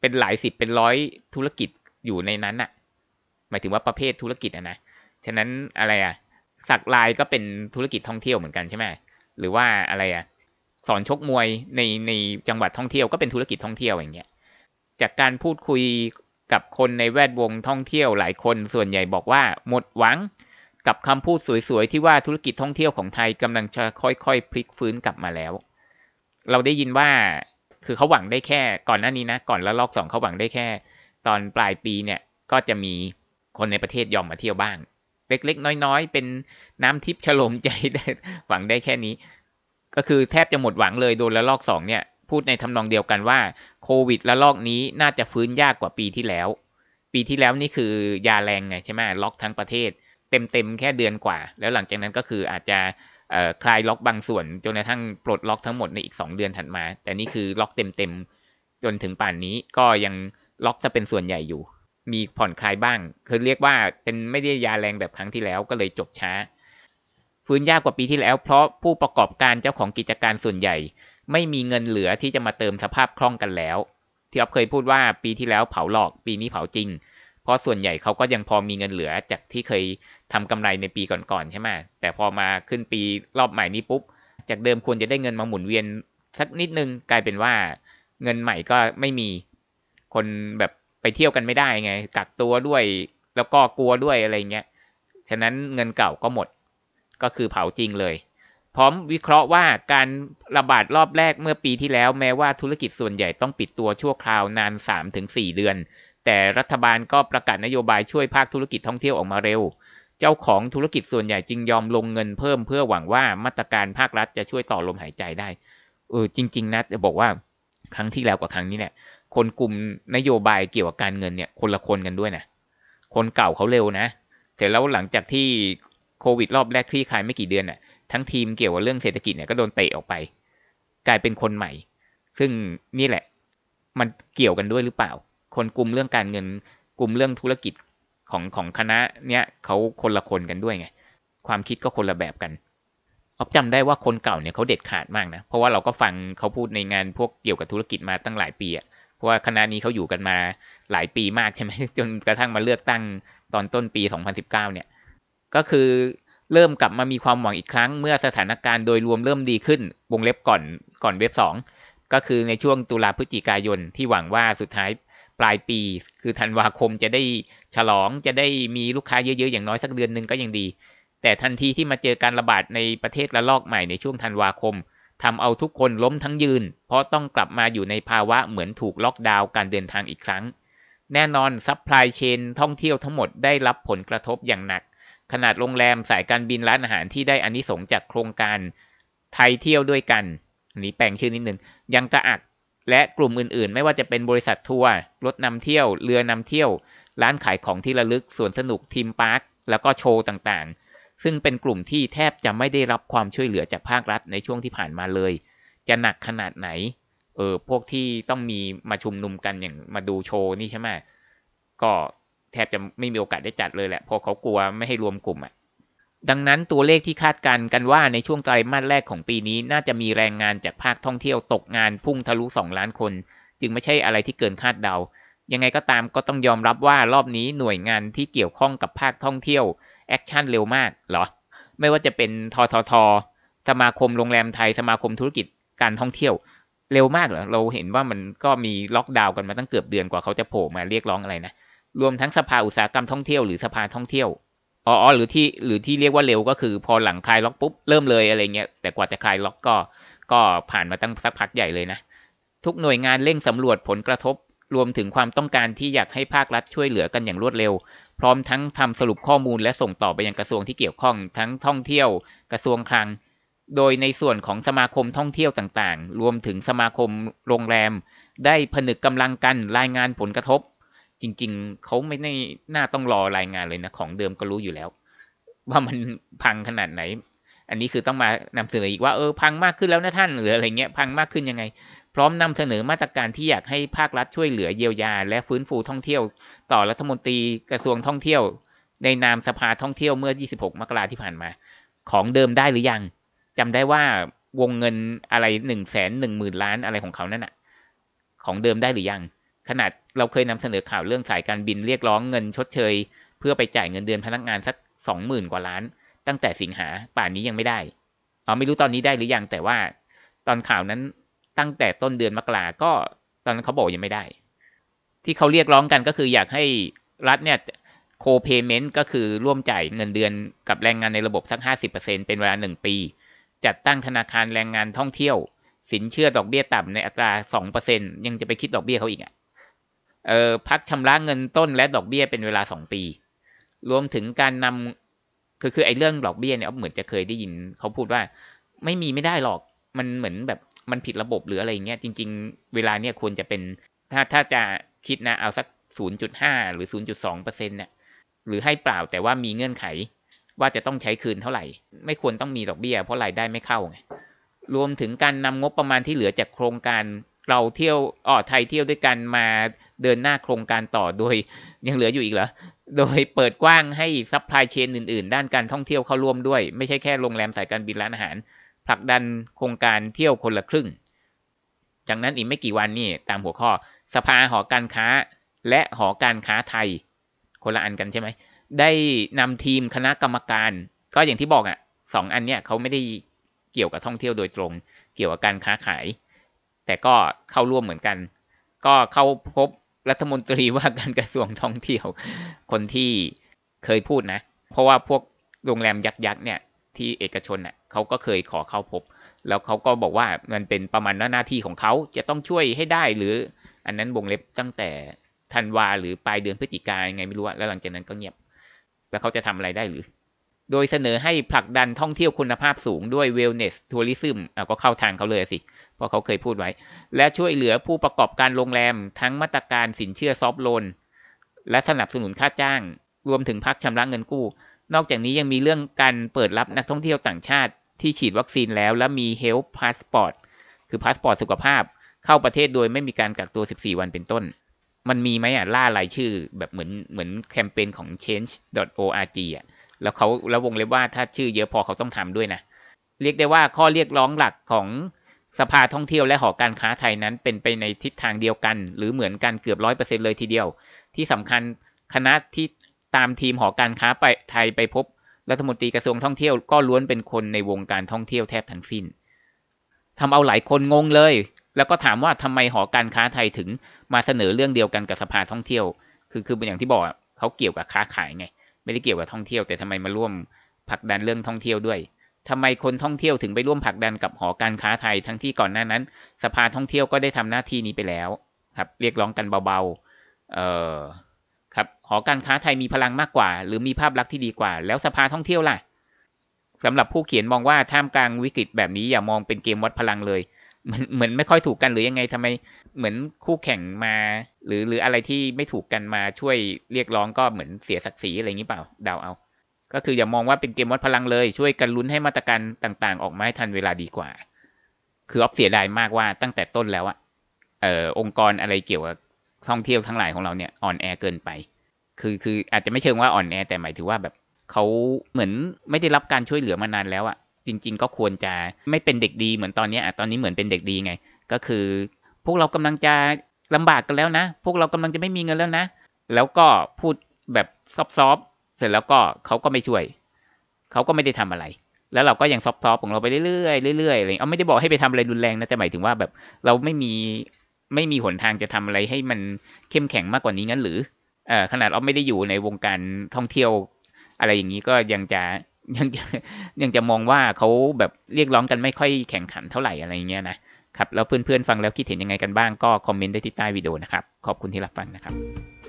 เป็นหลายสิบเป็นร้อยธุรกิจอยู่ในนั้นอะหมายถึงว่าประเภทธุรกิจอะนะฉะนั้นอะไรอะสักลายก็เป็นธุรกิจท่องเที่ยวเหมือนกันใช่ไหมหรือว่าอะไรอะสอนชกมวยในในจังหวัดท่องเที่ยวก็เป็นธุรกิจท่องเที่ยวอย่างเงี้ย จากการพูดคุยกับคนในแวดวงท่องเที่ยวหลายคน ส่วนใหญ่บอกว่าหมดหวังกับคำพูดสวยๆที่ว่าธุรกิจท่องเที่ยวของไทยกำลังจะค่อยๆพลิกฟื้นกลับมาแล้ว เราได้ยินว่าคือเขาหวังได้แค่ ก่อนหน้านี้นะ ก่อนละลอกสองเขาหวังได้แค่ ตอนปลายปีเนี่ยก็จะมีคนในประเทศยอมมาเที่ยวบ้าง เล็กๆ น้อย ๆ เป็นน้ำทิพย์ฉลมใจหวังได้แค่นี้ ก็คือแทบจะหมดหวังเลยโดนละลอกสองเนี่ยพูดในทำนองเดียวกันว่าโควิดระลอกนี้น่าจะฟื้นยากกว่าปีที่แล้ว ปีที่แล้วนี่คือยาแรงไงใช่ไหมล็อกทั้งประเทศ เต็มๆแค่เดือนกว่า แล้วหลังจากนั้นก็คืออาจจะคลายล็อกบางส่วนจนกระทั่งปลดล็อกทั้งหมดในอีก 2 เดือนถัดมา แต่นี่คือล็อกเต็มๆ จนถึงป่านนี้ก็ยังล็อกจะเป็นส่วนใหญ่อยู่ มีผ่อนคลายบ้าง คือเรียกว่าเป็นไม่ได้ยาแรงแบบครั้งที่แล้วก็เลยจบช้า ฟื้นยากกว่าปีที่แล้ว เพราะผู้ประกอบการเจ้าของกิจการส่วนใหญ่ไม่มีเงินเหลือที่จะมาเติมสภาพคล่องกันแล้วที่อ๊อฟเคยพูดว่าปีที่แล้วเผาหลอกปีนี้เผาจริง เพราะส่วนใหญ่เขาก็ยังพอมีเงินเหลือจากที่เคยทำกำไรในปีก่อนๆใช่ไหมแต่พอมาขึ้นปีรอบใหม่นี้ปุ๊บจากเดิมควรจะได้เงินมาหมุนเวียนสักนิดนึงกลายเป็นว่า เงินใหม่ก็ไม่มีคนแบบไปเที่ยวกันไม่ได้ไงกักตัวด้วยแล้วก็กลัวด้วยอะไรเงี้ยฉะนั้นเงินเก่าก็หมดก็คือเผาจริงเลยพร้อมวิเคราะห์ว่าการระบาดรอบแรกเมื่อปีที่แล้วแม้ว่าธุรกิจส่วนใหญ่ต้องปิดตัวชั่วคราวนาน 3-4 เดือน แต่รัฐบาลก็ประกาศนโยบายช่วยภาคธุรกิจท่องเที่ยวออกมาเร็ว เจ้าของธุรกิจส่วนใหญ่จึงยอมลงเงินเพิ่มเพื่อหวังว่ามาตรการภาครัฐจะช่วยต่อลมหายใจได้เออจริงๆนะจะบอกว่า ครั้งที่แล้วกับครั้งนี้เนี่ย คนกลุ่มนโยบายเกี่ยวกับการเงินเนี่ย คนละคนกันด้วยนะคนเก่าเขาเร็วนะเสร็จแล้วหลังจากที่โควิด รอบแรกคลี่คลายไม่กี่เดือนเนี่ยทั้งทีมเกี่ยวกับเรื่องเศรษฐกิจเนี่ยก็โดนเตะออกไป กลายเป็นคนใหม่ ซึ่งนี่แหละ มันเกี่ยวกันด้วยหรือเปล่า คนกลุ่มเรื่องการเงินกลุ่มเรื่องธุรกิจของของคณะเนี่ยเขาคนละคนกันด้วยไงความคิดก็คนละแบบกันออฟจำได้ว่าคนเก่าเนี่ยเขาเด็ดขาดมากนะ เพราะว่าเราก็ฟังเขาพูดในงานพวกเกี่ยวกับธุรกิจมาตั้งหลายปีอะเพราะว่าคณะนี้เขาอยู่กันมาหลายปีมากใช่ไหมจนกระทั่งมาเลือกตั้งตอนต้นปี 2019 เนี่ย ก็คือเริ่มกลับมามีความหวังอีกครั้ง เมื่อสถานการณ์โดยรวมเริ่มดีขึ้นวงเล็บก่อนก่อนเว็บ 2 ก็คือในช่วงตุลาพฤศจิกายนที่หวังว่าสุดท้ายปลายปี คือธันวาคมจะได้ฉลองจะได้มีลูกค้าเยอะๆ อย่างน้อยสักเดือนหนึ่งก็ยังดี แต่ทันทีที่มาเจอการระบาดในประเทศระลอกใหม่ในช่วงธันวาคมทำเอาทุกคนล้มทั้งยืน เพราะต้องกลับมาอยู่ในภาวะเหมือนถูกล็อกดาวน์การเดินทางอีกครั้ง แน่นอนซัพพลายเชนท่องเที่ยวทั้งหมดได้รับผลกระทบอย่างหนักขนาดโรงแรมสายการบินร้านอาหารที่ได้อันิสงจากโครงการไทยเที่ยวด้วยกัน นี้แปลงชื่อนิดนึง ยังกระอัก และกลุ่มอื่น ๆ ไม่ว่าจะเป็นบริษัททัวร์รถนำเที่ยว เรือนำเที่ยว ร้านขายของที่ระลึกสวนสนุกทีมพาร์คแล้วก็โชว์ต่างๆ ซึ่งเป็นกลุ่มที่แทบจะไม่ได้รับความช่วยเหลือจากภาครัฐในช่วงที่ผ่านมาเลย จะหนักขนาดไหน เออพวกที่ต้องมีมาชุมนุมกันอย่างมาดูโชว์นี่ใช่ไหมก็แทบจะไม่มีโอกาสได้จัดเลยแหละ เพราะเขากลัวไม่ให้รวมกลุ่มอ่ะ ดังนั้นตัวเลขที่คาดการณ์กันว่าในช่วงไตรมาสแรกของปีนี้ น่าจะมีแรงงานจากภาคท่องเที่ยว ตกงานพุ่งทะลุ2ล้านคน จึงไม่ใช่อะไรที่เกินคาดเดา ยังไงก็ตามก็ต้องยอมรับว่ารอบนี้หน่วยงานที่เกี่ยวข้องกับภาคท่องเที่ยวแอคชั่นเร็วมากเหรอ ไม่ว่าจะเป็นทททสมาคมโรงแรมไทยสมาคมธุรกิจการท่องเที่ยว เร็วมากเหรอ เราเห็นว่ามันก็มีล็อกดาวน์กันมาตั้งเกือบเดือนกว่าเขาจะโผล่มาเรียกร้องอะไรนะรวมทั้งสภาอุตสาหกรรมท่องเที่ยวหรือสภาท่องเที่ยวอ๋ออหรือที่หรือที่เรียกว่าเร็วก็คือ พอหลังคลายล็อกปุ๊บเริ่มเลยอะไรเงี้ยแต่กว่าจะคลายล็อกก็ ก็ผ่านมาตั้งสักพักใหญ่เลยนะทุกหน่วยงานเร่งสำรวจผลกระทบ รวมถึงความต้องการที่อยากให้ภาครัฐช่วยเหลือกันอย่างรวดเร็ว พร้อมทั้งทำสรุปข้อมูลและส่งต่อไปยังกระทรวงที่เกี่ยวข้องทั้งท่องเที่ยว กระทรวงคลัง โดยในส่วนของสมาคมท่องเที่ยวต่างๆ รวมถึงสมาคมโรงแรม ได้ผนึกกำลังกันรายงานผลกระทบจริงๆ เขาไม่ได้น่าต้องรอรายงานเลยนะ ของเดิมก็รู้อยู่แล้ว ว่ามันพังขนาดไหน อันนี้คือต้องมานำเสนออีกว่า เออ พังมากขึ้นแล้วนะท่านหรืออะไรเงี้ย พังมากขึ้นยังไง พร้อมนำเสนอมาตรการที่อยากให้ภาครัฐช่วยเหลือเยียวยาและฟื้นฟูท่องเที่ยว ต่อรัฐมนตรีกระทรวงท่องเที่ยว ในนามสภาท่องเที่ยวเมื่อ 26 มกราที่ผ่านมา ของเดิมได้หรือยัง จำได้ว่าวงเงินอะไรหนึ่งแสนหนึ่งหมื่นล้านอะไรของเขานั่นอะของเดิมได้หรือยังขนาดเราเคยนำเสนอข่าวเรื่องสายการบินเรียกร้องเงินชดเชย เพื่อไปจ่ายเงินเดือนพนักงานสักสองหมื่นกว่าล้าน ตั้งแต่สิงหาป่านนี้ยังไม่ได้เอาไม่รู้ตอนนี้ได้หรือยัง แต่ว่า ตอนข่าวนั้นตั้งแต่ต้นเดือนมกราก็ตอนนั้นเขาบอกยังไม่ได้ ที่เขาเรียกร้องกันก็คืออยากให้รัฐเนี่ยโคเพเมนต์ก็คือร่วมจ่ายเงินเดือนกับแรงงานในระบบสักห้าิบเปอร์เซ็นเป็นเวลาหนึ่งปี จัดตั้งธนาคารแรงงานท่องเที่ยว สินเชื่อดอกเบี้ยต่ำในอัตราสอองเเปร์ซ็นยังจะไปคิดดอกเบี้ยเขาอีกอะเออพักชำระเงินต้นและดอกเบีย้ยเป็นเวลาสองปี รวมถึงการนำคือ คือ ไอ้เรื่องดอกเบีย้ยเนี่ยเหมือนจะเคยได้ยิน เขาพูดว่าไม่มีไม่ได้หรอก มันเหมือนแบบมันผิดระบบ หรืออะไรเงี้ย จริงๆ เวลาเนี่ยควรจะเป็น ถ้าถ้าจะคิดนะ เอาสัก 0.5 หรือ 0.2เปอร์เซ็นต์เนี่ย หรือให้เปล่าแต่ว่ามีเงื่อนไข ว่าจะต้องใช้คืนเท่าไหร่ ไม่ควรต้องมีดอกเบีย้ยเพราะรายได้ไม่เข้าไง รวมถึงการนำงบประมาณที่เหลือจากโครงการ เราเที่ยวอ๋อไทยเที่ยวด้วยกันมาเดินหน้าโครงการต่อ โดยยังเหลืออยู่อีกเหรอ โดยเปิดกว้างให้ซัพพลายเชน อื่นๆ ด้านการท่องเที่ยวเข้าร่วมด้วย ไม่ใช่แค่โรงแรมสายการบินร้านอาหาร ผลักดันโครงการเที่ยวคนละครึ่ง จากนั้นอีกไม่กี่วันนี่ตามหัวข้อสภาหอการค้าและหอการค้าไทยคนละอันกันใช่ไหมได้นำทีมคณะกรรมการ ก็อย่างที่บอกอะ่ะสองอันเนี้ยเขาไม่ได้เกี่ยวกับท่องเที่ยวโดยตรง เกี่ยวกับการค้าขาย แต่ก็เข้าร่วมเหมือนกัน ก็เข้าพบรัฐมนตรีว่าการกระทรวงท่องเที่ยวคนที่เคยพูดนะ เพราะว่าพวกโรงแรมยักษ์เนี่ย ที่เอกชนเน่ยเขาก็เคยขอเข้าพบ แล้วเขาก็บอกว่ามันเป็นประมาณหน้าที่ของเขาจะต้องช่วยให้ได้หรือ อันนั้นวงเล็บตั้งแต่ธันวาหรือปลายเดือนพฤศจิกายไงไม่รู้แล้วหลังจากนั้นก็เงียบแล้วเขาจะทำอะไรได้หรือโดยเสนอให้ผลักดันท่องเที่ยวคุณภาพสูงด้วย wellness tourism ก็เข้าทางเขาเลยสิ เพราะเขาเคยพูดไว้ และช่วยเหลือผู้ประกอบการโรงแรมทั้งมาตรการสินเชื่อซอฟโลน และสนับสนุนค่าจ้าง รวมถึงพักชำระเงินกู้ นอกจากนี้ยังมีเรื่องการเปิดรับนักท่องเที่ยวต่างชาติ ที่ฉีดวัคซีนแล้ว และมี health passport คือพาสปอร์ตสุขภาพเข้าประเทศโดยไม่มีการกักตัว 14 วันเป็นต้น มันมีไหมอ่ะล่ารายชื่อแบบเหมือนเหมือนแคมเปญของ change.org อ่ะแล้วเขาแล้ววงเล็บว่าถ้าชื่อเยอะพอเขาต้องทำด้วยนะเรียกได้ว่าข้อเรียกร้องหลักของสภาท่องเที่ยว และหอการค้าไทยนั้นเป็นไปในทิศทางเดียวกัน หรือเหมือนกันเกือบร้อยเปอร์เซ็นเลยทีเดียว ที่สำคัญคณะที่ตามทีมหอการค้าไปไทยไปพบรัฐมนตรีกระทรวงท่องเที่ยว ก็ล้วนเป็นคนในวงการท่องเที่ยวแทบทั้งสิ้นทำเอาหลายคนงงเลย แล้วก็ถามว่าทำไมหอการค้าไทยถึงมาเสนอเรื่องเดียวกันกับสภาท่องเที่ยว คือคือเป็นอย่างที่บอกเขาเกี่ยวกับค้าขายไงไม่ได้เกี่ยวกับท่องเที่ยวแต่ทำไมมาร่วมผลักดันเรื่องท่องเที่ยวด้วย ทำไมคนท่องเที่ยวถึงไปร่วมผลักดันกับหอการค้าไทยทั้งที่ก่อนหน้านั้น สภาท่องเที่ยวก็ได้ทำหน้าที่นี้ไปแล้ว ครับ เรียกร้องกันเบา ๆ เอ่อครับหอการค้าไทยมีพลังมากกว่า หรือมีภาพลักษณ์ที่ดีกว่า แล้วสภาท่องเที่ยวล่ะสำหรับผู้เขียนมองว่าท่ามกลางวิกฤตแบบนี้อย่ามองเป็นเกมวัดพลังเลยมันเหมือนไม่ค่อยถูกกันหรือยังไงทำไมเหมือนคู่แข่งมา หรือหรืออะไรที่ไม่ถูกกันมาช่วยเรียกร้องก็เหมือนเสียศักดิ์ศรีอะไรอย่างนี้เปล่า เดาเอา ก็คืออย่ามองว่าเป็นเกมวัดพลังเลย ช่วยกันลุ้นให้มาตรการต่าง ๆ ออกมาให้ทันเวลาดีกว่า คือออฟเสียดายมากว่าตั้งแต่ต้นแล้วอะเอ่อองค์กรอะไรเกี่ยวกับท่องเที่ยวทั้งหลายของเราเนี่ยอ่อนแอเกินไป คือคืออาจจะไม่เชิงว่าอ่อนแอแต่หมายถึงว่าแบบเขาเหมือนไม่ได้รับการช่วยเหลือมานานแล้วอะจริง ๆ ก็ควรจะไม่เป็นเด็กดีเหมือนตอนนี้อะตอนนี้เหมือนเป็นเด็กดีไง ก็คือวกเรากำลังจะลำบากกันแล้วนะ พวกเรากำลังจะไม่มีเงินแล้วนะ แล้วก็พูดแบบซอฟๆเสร็จแล้วก็เขาก็ไม่ช่วย เขาก็ไม่ได้ทำอะไร แล้วเราก็ยังซอฟๆของเราไปเรื่อยๆ เรื่อยๆ อะไรเอาไม่ได้บอกให้ไปทำอะไรรุนแรงนะแต่หมายถึงว่าแบบเราไม่มีไม่มีหนทางจะทำอะไรให้มันเข้มแข็งมากกว่านี้งั้นหรือ เออขนาดออาไม่ได้อยู่ในวงการท่องเที่ยว อะไรอย่างนี้ก็ยังจะยังจะยังจะมองว่าเขาแบบเรียกร้องกันไม่ค่อยแข่งขันเท่าไหร่อะไรเงี้ยนะครับแล้วเพื่อนๆฟังแล้วคิดเห็นยังไงกันบ้างก็คอมเมนต์ได้ที่ใต้วิดีโอนะครับ ขอบคุณที่รับฟังนะครับ